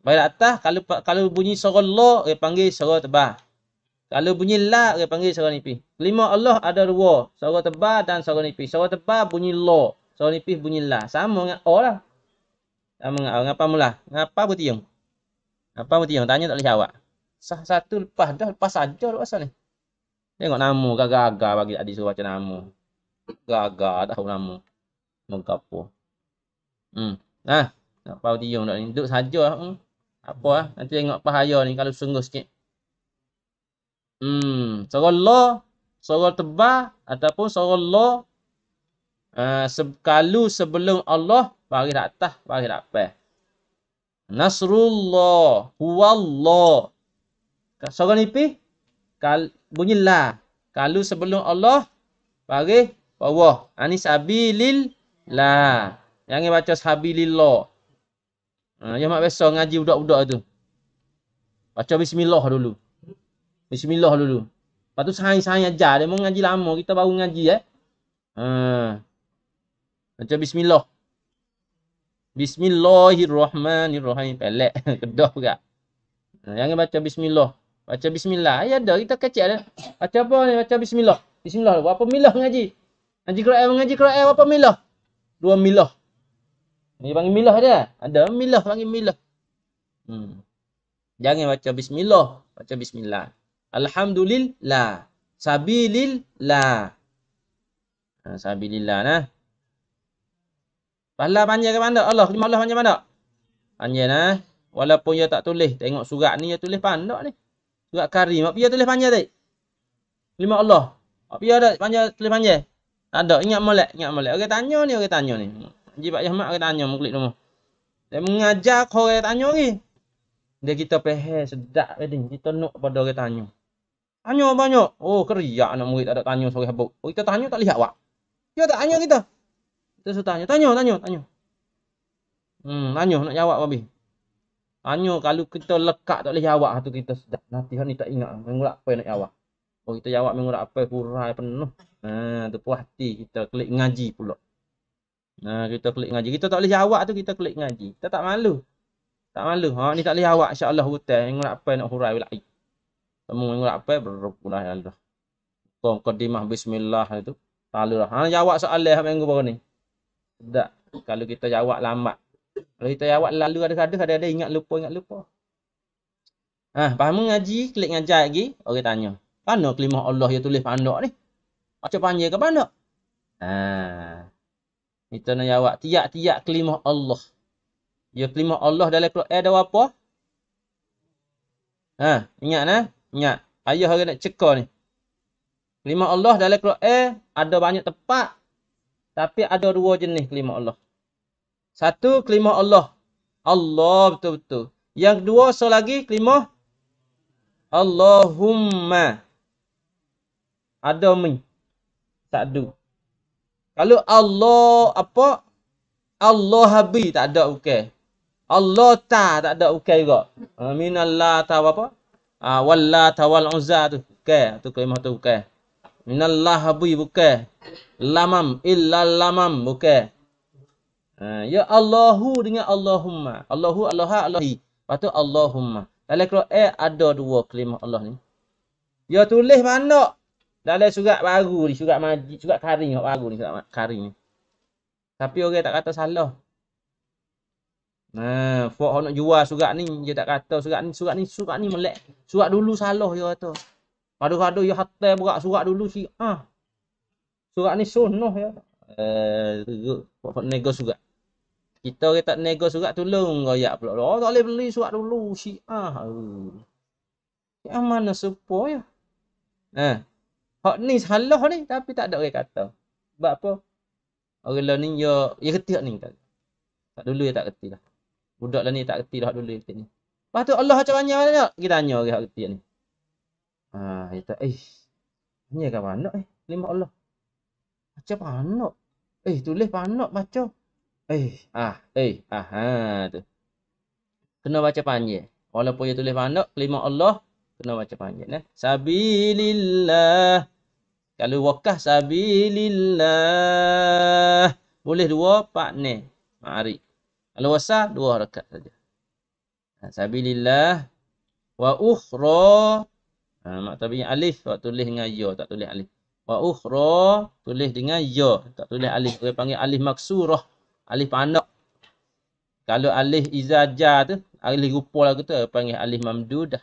Baik lah atas kalau kalau bunyi suara lo, dia panggil suara tebal. Kalau bunyi la, dia panggil suara nipis. Kelima Allah ada dua, suara tebal dan suara nipis. Suara tebal bunyi lo, suara nipis bunyi la. Sama dengan o lah. Dah Ngapa mula? Ngapa butiung? Ngapa butiung? Tanya tak boleh jawab. Sah satu lepas dah. Lepas ada lah pasal ni. Tengok nama. gagak gaga bagi adik suruh baca nama. Gaga tahu nama. Muka apa. Hmm. Nah. Ngapa butiung tak ni? Duduk sahaja lah. Hmm. Apa lah. Nanti tengok pahaya ni kalau sungguh sikit. Hmm. Sorol lo. Sorol tebal. Ataupun sorol lo. Uh, se kalau sebelum Allah Pari nak atas, pari nak pah. Nasrullah. Huwallah. Seorang nipi. Kal, bunyilah. Kalau sebelum Allah. Pari. Allah. Ini sabilil. La. Yang ni baca sabilillah. Ha, yang mak besar ngaji budak-budak tu. Baca bismillah dulu. Bismillah dulu. Lepas tu sahai-sahai ajar. Dia mau ngaji lama. Kita baru ngaji eh. Ha. Baca Bismillah. Bismillahirrahmanirrahim. Pelek. Kedah juga. Ha, jangan baca bismillah. Baca bismillah. Ya ada. Kita kecil ada. Baca apa ni? Baca bismillah. Bismillah. Berapa milah ngaji? Ngaji Quran mengaji Quran berapa milah? Dua milah. Ni panggil milah dia. Ada milah panggil milah. Hmm. Jangan baca bismillah. Baca bismillah. Alhamdulillah. Sabilillah. Ha, sabilillah. Nah. Balas panjang ke mana? Allah terima Allah panjang mana? Panjang lah. Walaupun dia tak tulis. Tengok surat ni dia tulis pandak ni. Surat karim. Apa dia tulis panjang tadi? Terima Allah. Apa dia ada panjang tulis panjang? Tak ada. Ingat molek. Ingat molek. Orang tanya ni. Orang tanya ni. Haji Pak Yahmat orang tanya. Muklik nombor. Dia mengajar kau orang tanya ni. Dia kita pehe sedap wedding. Kita nak pada orang tanya. Tanya banyak. Oh keriak anak murid tak ada tanya sore habuk. Oh, kita tanya tak lihat wak. Dia tak tanya kita. Kita suruh tanya. Tanya, tanya, tanya. Hmm, tanya nak jawab babi. Tanya kalau kita lekat tak boleh jawab tu kita sedap. Nanti hari ni tak ingat. mengulak apa nak jawab. oh kita jawab mengulak apa hurai penuh. Ha, tu puas hati kita klik ngaji pula. Ha, kita klik ngaji. Kita tak boleh jawab tu kita klik ngaji. Kita tak malu. Tak malu. Ha, ni tak boleh jawab. Allah hutan. mengulak apa nak hurai pula. Kamu mengurak apa? Berhubungan Allah. Kau kedimah bismillah itu. Talulah. Ha, jawab soalan yang minggu baru ni. Tak. Kalau kita jawab lambat. Kalau kita jawab lalu ada kadang-kadang ada ada ingat lupa ingat lupa. Ha, faham mengaji, klik ngajar lagi, orang tanya. Mana kalimah Allah yang tulis pandok ni? Macam panjir ke pandok? Ha. Kita nak jawab tiap-tiap kalimah Allah. Ya kalimah Allah dalam Quran ada apa? Ha, ingat nah. Ingat. Ayah orang nak cekor ni. Kelima Allah dalam Quran ada banyak tepat. Tapi ada dua jenis kelima Allah. Satu kelima Allah. Allah betul-betul. Yang kedua selagi kelima. Allahumma. Ada min. Tak ada. Kalau Allah apa? Allah habi tak ada ukir. Okay. Allah ta tak ada ukir okay juga. Aminallah ah, tahu apa? Ah, Wallah tawal uzah tu. Ukir. Okay. Itu kelima tu ukir. Okay minal lahabi bukan lamam illa lamam bukan uh, ha, ya allahu dengan allahumma allahu allah allahi patu allahumma dalam qira eh, ada dua kelimah allah ni ya tulis mana dalam surat baru ni surat majid surat karim baru ni surat karim tapi orang tak kata salah Nah, ha, fuh nak jual surat ni, dia tak kata surat ni, surat ni, surat ni melek. Surat dulu salah dia kata. Padu padu ya hatta buat surat dulu si ah. Surat ni sunnah ya. Eh nego surat. Kita kita tak nego surat tolong royak pula. Oh tak boleh beli surat dulu si ah. Ya ah, mana sepo ya. Eh. Hak ni salah ni tapi tak ada orang kata. Sebab apa? Orang lain ni ya ya reti ni tak. Tak dulu ya tak reti lah. Budak lah ni tak reti dah dulu reti ni. Lepas tu Allah macam mana kita tanya orang reti ni. Ah, ha, kita eh ni agak panok eh lima Allah. macam panok. Eh tulis panok baca. Eh ah eh ah ha tu. Kena baca panjang. Walaupun dia tulis panok lima Allah kena baca panjang eh. Sabilillah. Kalau wakah sabilillah. Boleh dua pak ni. Mari. Kalau wasa dua rakaat saja. Ha, sabilillah wa ukhra Ha, tabinya alif, awak tulis dengan ya, tak tulis alif. Wa ukhra, tulis dengan ya, tak tulis alif. Orang panggil alif maksurah, alif panak. Kalau alif izajah tu, alif rupa lah kata, panggil alif mamdudah.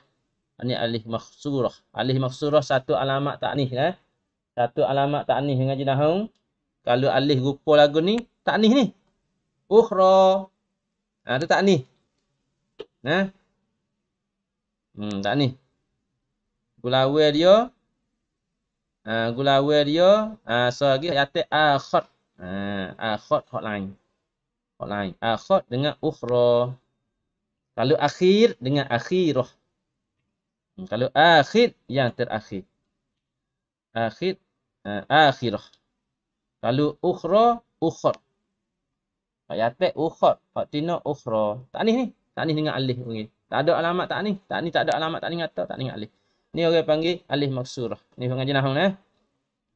Ini alif maksurah. Alif maksurah satu alamat taknih lah. Eh? Satu alamat tak taknih dengan jenahung. Kalau alif rupa lagu ni, taknih ni. Ukhra. Ha, tu taknih. Ha? Nah. Eh? Hmm, taknih gula awal dia uh, ha, gula dia uh, ha, so lagi ayat akhad ha, ah uh, akhad hot lain hot lain akhad dengan ukhro, kalau akhir dengan akhirah hmm, kalau akhir yang terakhir akhir uh, akhirah kalau ukhro ukhra ukhad ayat ukhad fatina ukhro, tak ni ni tak ni dengan alif tak ada alamat tak ni tak ni tak ada alamat tak ni kata tak ni alif Ni orang panggil alif maksurah. Ni pengajian nahu eh.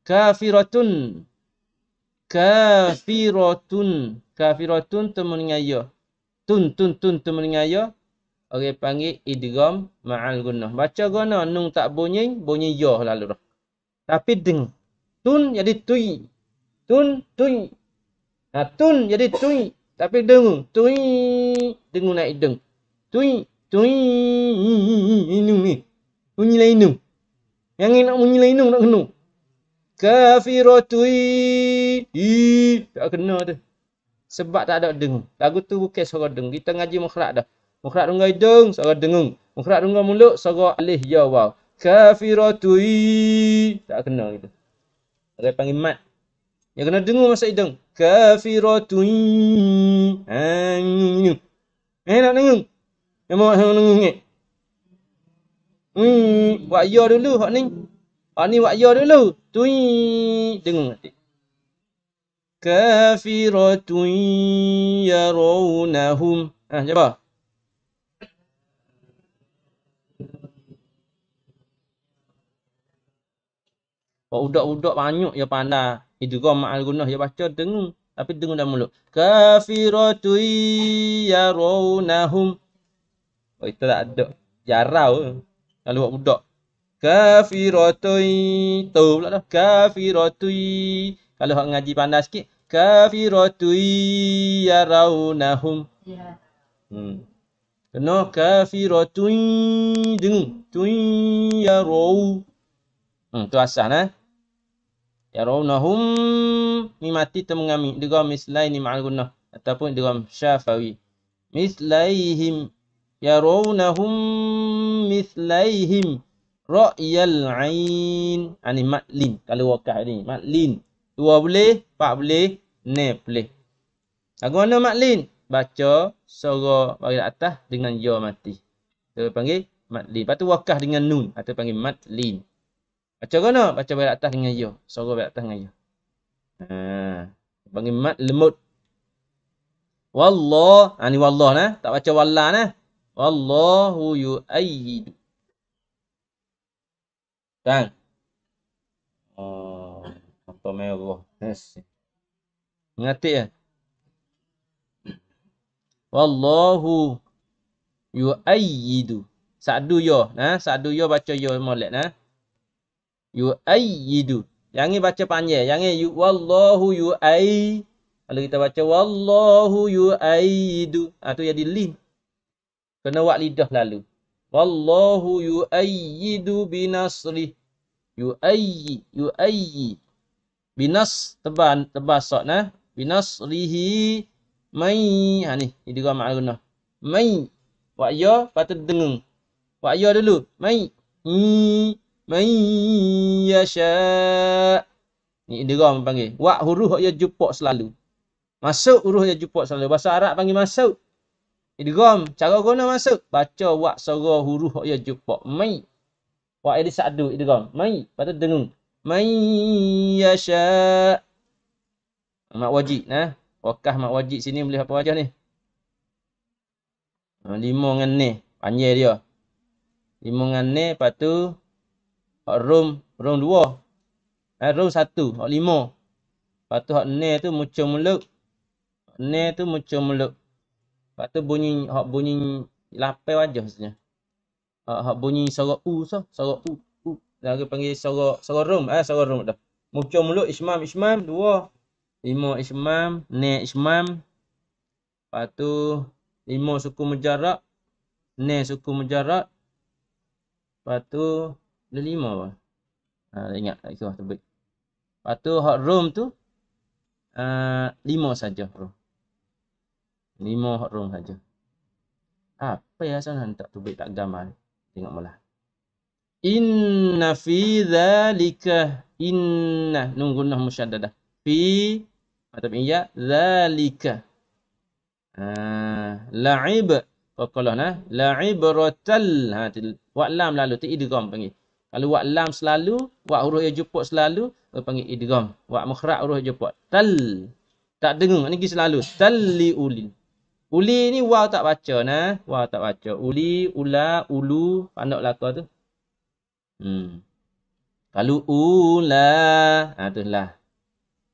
Kafiratun. Kafiratun. Kafiratun temun ngaya. Tun tun tun temun ngaya. Orang panggil idgam, ma'al gunnah. Baca guna nun tak bunyi, bunyi ya lalu. Tapi deng. Tun jadi tui. Tun tui. Nah, ha, tun jadi tui. Tapi deng. Tui. Dengu naik deng. Tui. Tui. Ini menyelainu. Yang nak menyelainu nak kena. Kafiratui. Tak kena tu. Sebab tak ada dengung. Lagu tu bukan suara dengung. Kita ngaji mukhrat dah. Mukhrat dengar hidung, suara dengung. Mukhrat dengar mulut, suara alih ya waw. Kafiratui. Tak kena gitu. Ada panggil mat. Yang kena dengung masa hidung. Kafiratui. Ha, Eh nak dengung. Yang mahu dengung ni. Hmm, buat ya dulu hak ni. Hak ni buat ya dulu. Tui, dengung nanti. Kafiratun yarawnahum. Ha, ah, cuba. Buat udak-udak banyak yang pandai. Itu kau ma'al gunah ya baca, dengung. Tapi dengung dalam mulut. Kafiratun yarawnahum. Oh, itu tak ada. Jarau. Yang buat budak. Kafiratui. tau, pula dah. Kafiratui. Kalau hak ngaji pandai sikit. Kafiratui ya raunahum. Ya. Hmm. Kena kafiratui dengung. Tui ya rau. Hmm, tu asah nah. Eh. Ya raunahum ni mati tu mengami. Dia kau mislai ni ma'al gunnah. Ataupun dia kau syafawi. Mislaihim yarawnahum mithlaihim ra'yal 'ain ani matlin kalau wakaf ni matlin dua boleh empat boleh ne boleh agama matlin baca suara bagi atas dengan ya mati kita panggil matlin patu wakaf dengan nun atau panggil matlin baca gana baca bagi atas dengan ya suara bagi atas dengan ya ha panggil mat lemut wallah ani ah, wallah nah tak baca wallah nah Wallahu yu'ayyidu. Tang. Oh, contoh mai Allah. Yes. Ngatik ya. Wallahu yu'ayyidu. Sa'du yo, Ha? Sa'du yo baca ya molek. Ha? Yu'ayyidu. Yang ni baca panjang. Yang ni yu, wallahu yu'ayyidu. Kalau kita baca wallahu yu'ayyidu. Ha, tu jadi lint kena wak lidah lalu wallahu yuayyidu binasri yuayyi yuayyi binas teban tebasak na binasrihi mai ha ni ini gua makna guna mai wak ya patut dengung wak dulu mai hi mai yasha ni idgham panggil wak huruf yang jumpa selalu masuk huruf yang jumpa selalu bahasa arab panggil masuk Idgham cara guna masuk baca wa suara huruf hak ia ya jumpa mai wak ia disadu idgham mai pada dengung mai yasha mak wajib nah wakah mak wajib sini boleh apa wajah ni ha, lima dengan ni panjang dia lima dengan ni lepas tu hak rum rum dua eh, rum satu hak lima lepas tu hak ni tu muncul muluk ni tu muncul muluk Lepas tu bunyi hak bunyi lapai wajah sebenarnya. Hak hak bunyi suara u so, suara u u. Dan dia panggil suara suara rum eh ah, suara rum dah. Muncul mulut ismam ismam dua. Lima ismam, ne ismam. Lepas tu lima suku mujarrad, ne suku mujarrad. Lepas tu dah lima apa? Ha, ingat itu lah terbaik. Lepas tu hak rum tu uh, lima saja rum lima hot room saja. Apa ya sana tak tubik tak gamal. Ah Tengok mula. Inna fi dhalika inna nunggu gunnah musyaddadah. Fi atau iya dhalika. Ah, la'ib qalah nah la'ibratal ha wa lam lalu ti idgham panggil. Kalau wa lam selalu, wak huruf yang jumpa selalu, kita panggil idgham. Wa mukhraj huruf jumpa. Tal tak dengung, ini selalu. Tali ulin. Uli ni waw tak baca nah. Waw tak baca. Uli, ula, ulu, pandok laka tu. Hmm. Kalau ula, ha tu lah.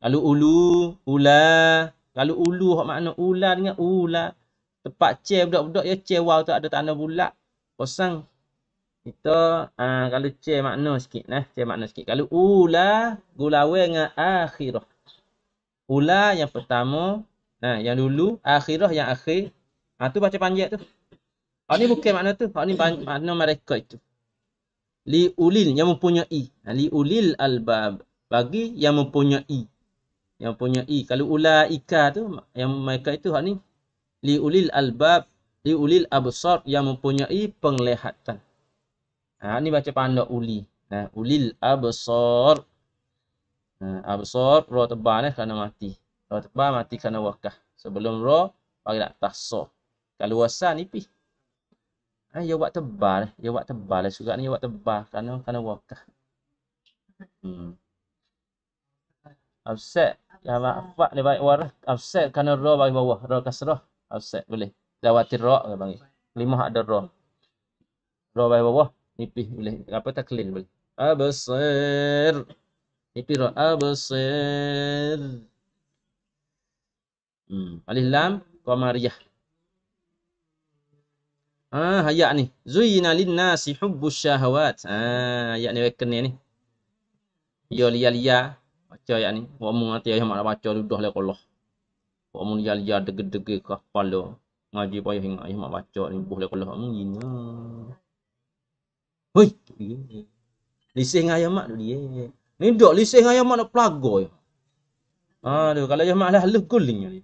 Kalau ulu, ula, kalau ulu hok makna ula dengan ula. Tepat ce budak-budak ya ce waw tu ada tanda bulat. kosong. Kita ha, uh, kalau ce makna sikit nah, ce makna sikit. Kalau ula, gulawe dengan akhirah. Ula yang pertama, Ha, yang dulu, akhirah yang akhir. Ha, tu baca panjang tu. Ha, ni bukan makna tu. Ha, ni makna mereka itu. Li ulil yang mempunyai. Ha, li ulil albab. Bagi yang mempunyai. Yang mempunyai. Kalau ula ika tu, yang mereka itu hak ni. Li ulil albab. Li ulil absar yang mempunyai penglihatan. Ha, ni baca pandok uli. Ha, ulil absar. Ha, absar, roh tebal eh, kerana mati. Ba mati kerana wakah. Sebelum roh, bagi nak tasoh. Kalau wasa nipih. Ha, ya buat tebal. Ya buat tebal. Juga ni ya buat tebal. Kerana, kerana wakah. Hmm. Upset. Ya maafak ni baik warah. Upset kerana roh bagi bawah. Ro kasrah. Upset boleh. Dawati ro. Lima ada roh. Ro bagi bawah. Nipih boleh. Apa tak clean boleh. Abasir. Nipih roh. Abasir. Abasir. Hmm. Alif lam qamariyah. Ah, ayat ni. Zuyina lin-nasi hubbus syahawat. Ah, ayat ni reken ni. Ya liya-liya. Baca ayat ni. Wa mung ati ayat nak baca duduh le Allah. Wa mung liya-liya deg-deg ke kepala. Ngaji payah ingat ayat nak baca ni buh le Allah. Mung gina. Hoi. Lisih ngai ayat tu dia. Ni dok lisih ngai ayat nak pelago. Aduh, kalau ayat mak lah halus ni.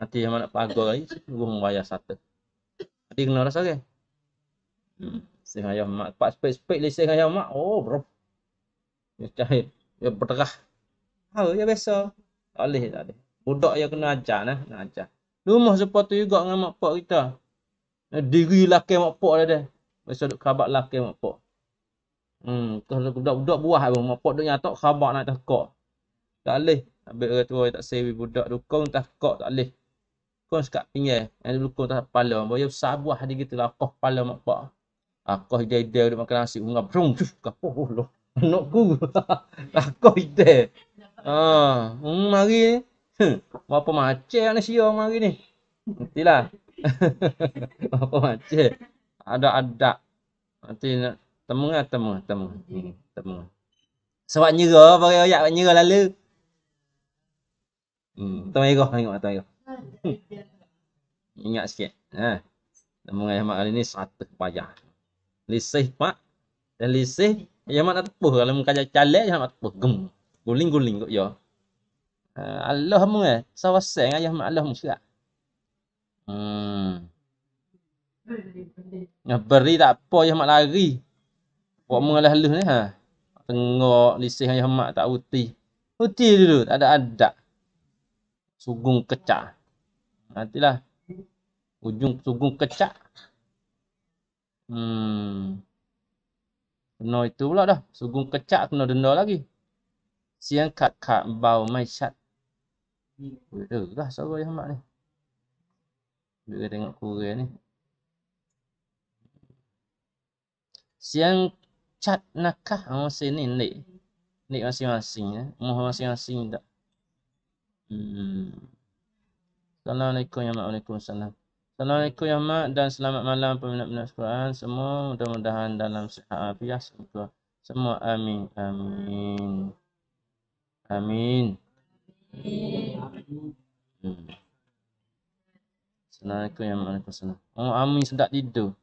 Nanti yang mana pagar lagi, saya bayar satu. Nanti kena rasa ke? Hmm. Sing ayah mak, pak spek spek lesen ayah mak. Oh, bro. Ya cahit. Ya berterah. Ha, ya biasa. Tak boleh, tak boleh. Budak yang kena ajar, nah. Kena ajar. Rumah sepatu tu juga dengan mak pak kita. Diri laki mak pak dia dah. Biasa duduk khabar laki mak pak. Hmm, kalau budak-budak buah abang mak pak duk nyatok khabar nak tekak. Tak boleh. Ambil orang tua tak sewi budak dukung tak kok tak boleh lukus kat pinggir. Yang dulu lukus tak kepala. Boleh sabuah dia gitu lah. Kau kepala mak pak. Aku ah, ide dia makan nasi. Bunga berung. Kapuh oh, lho. Nak ku. Aku lah, ide. Ah, hmm, mari ni. Hmm. Apa macam anak sia mari ni. Nantilah. Apa macam. Ada ada. Nanti nak temu ke lah, temu. Temu. Hmm, temu. Sebab nyerah. Bagi ayat nyerah lalu. Hmm. Tengok ikut. Tengok. Tengok. Ingat sikit. Ha. Nama ngai Ahmad kali satu payah. Lisih pak dan lisih Ahmad nak tepuh kalau mengkaja calek Ahmad tepuh gem. Guling-guling kok ya. Ha, uh, Allah mu eh. Sawasai dengan Ahmad Allah mu sikit. Hmm. Ngeberi tak apa Ahmad lari. Buat mengalah leluh. ni ha. Tengok lisih Ahmad tak uti, uti dulu tak ada adat. Sugung kecah. Nantilah. Ujung sugung kecak. Hmm. Denor itu pula dah. Sugung kecak kena denor lagi. Siang kat kat bau mai syat. Betul lah suara yang mak ni. Bila tengok kurian ni. Siang cat nakah oh, masing ni ni Nik masing-masing. Eh. Mohon masing-masing tak. Hmm. Assalamualaikum ya mak. Waalaikumsalam. Assalamualaikum ya mak dan selamat malam peminat-peminat Quran semua. Mudah-mudahan dalam sehat afiat semua. Semua amin. Amin. Amin. Hmm. Assalamualaikum ya mak. Waalaikumsalam. Oh amin sedap tidur.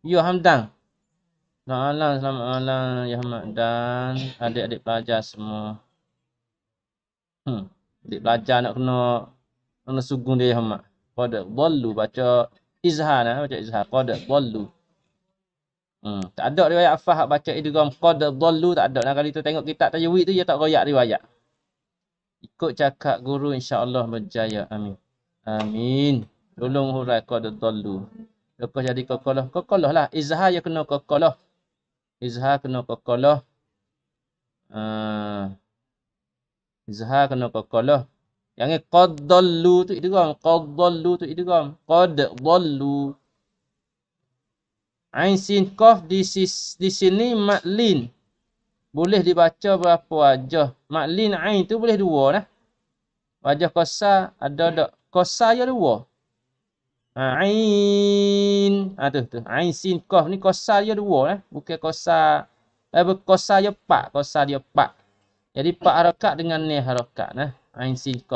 Yo ya, Hamdan. Selamat malam, selamat malam ya mak dan adik-adik pelajar semua. Hmm. Adik pelajar nak kena mana sugung dia hamak. Qada dhallu baca izhar nah baca izhar qada dhallu. Hmm, tak ada riwayat afah baca idgham qada dhallu tak ada. Nah kali tu tengok kitab tajwid tu dia tak royak riwayat. Ikut cakap guru insya-Allah berjaya. Amin. Amin. Tolong hurai qada dhallu. Lepas jadi kokoloh. Kokoloh lah. Izhar ya kena kokoloh. Izhar kena kokoloh. Uh, ah. izhar kena kokoloh. Yang ni qad dallu tu idgham, qad dallu tu idgham, qad dallu. Ain sin qaf di di sini matlin. Boleh dibaca berapa wajah? Matlin ain tu boleh dua lah. Wajah kosa ada dak? Kosa ya dua. Ha, ain. Ha tu tu. Ain sin qaf ni kosa ya dua lah. Bukan kosa eh kosa ya pak, kosa dia pak. Jadi pak harakat dengan ni harakat nah. Ain Sin tu.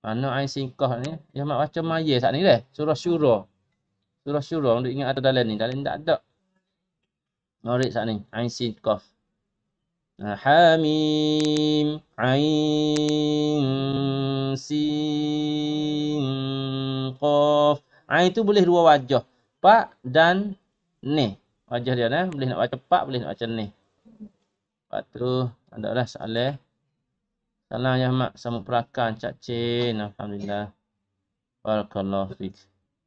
Mana Ain Sin Kaf ni? Ya mak macam mayat saat ni deh Surah Syura. Surah Syura. Untuk ingat ada dalam ni. Dalam ni tak ada. Norik saat ni. Ain Sin Hamim Ain Sin Qaf Ain tu boleh dua wajah Pak dan Ni Wajah dia ni Boleh nak baca pak Boleh nak baca ni Lepas tu Ada lah soalan Salam ya mak, sama perakan Cak Chin. Alhamdulillah. Barakallahu fik.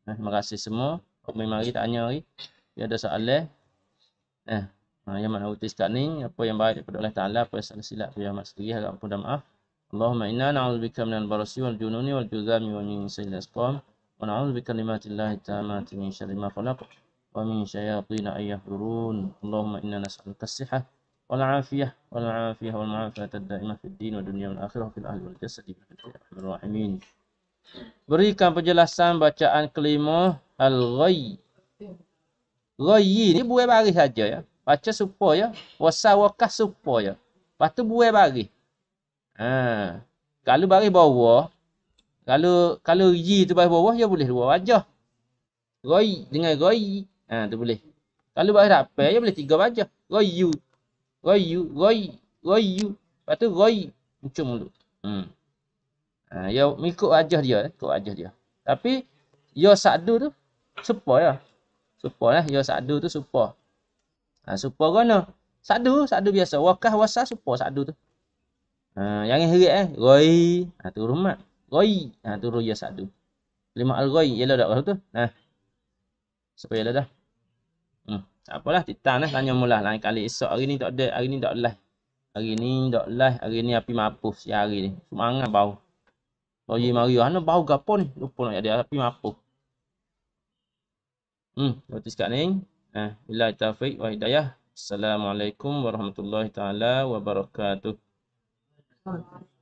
Eh, terima kasih semua. Kami mari tanya lagi. Dia ada soalan. Eh, ha ya mak utis kat ni, apa yang baik daripada Allah Taala, apa yang salah silap ya mak sendiri harap ampun dan maaf. Allahumma inna na'udzubika minal barasi wal jununi wal juzami wa min sayyi al Wa na'udzubika limatillahi tamati min syarri ma khalaq wa min syayatin ayyahurun. Allahumma inna nas'aluka as-sihhah والعافية والعافية والمعافية الدائمة في الدين والدنيا والآخرة في الأهل والجسد في الأرحم الراحمين Berikan penjelasan bacaan kelima Al-Ghay Ghay ni buai bagi saja ya Baca supaya, ya Wasawakah supo ya Lepas tu buai baris ha. Kalau baris bawah Kalau kalau ghi tu baris bawah Ya boleh dua wajah Ghay dengan ghay ha, Tu boleh Kalau bagi rapai Ya boleh tiga wajah Ghayut Roy you, Roy, Roy you. Lepas tu Roy muncul mulut. Hmm. Ha, ya mengikut wajah dia, eh. ikut wajah dia. Tapi yo ya sadu tu supa ya. Supa lah, Yo sadu tu supa. Ha, supa kena. Sadu, sadu biasa. Wakah wasah supa sadu tu. Ha, yang yang herik eh. Roy, ha, turun mat. Roy, ha, turun ya sadu. Lima al goy. ya lah tak kalau tu. Nah. Supaya lah dah. Tak apalah, titan lah. Tanya mula lain kali. Esok hari ni tak ada. Hari ni tak live. Hari ni tak live. Hari ni api mampu si hari ni. Semangat bau. Loji Mario. Mana bau gapo ni? Lupa nak jadi api mapuh. Hmm. Lepas sekat ni. Eh, Bila taufiq wa hidayah. Assalamualaikum warahmatullahi ta'ala wabarakatuh. Assalamualaikum.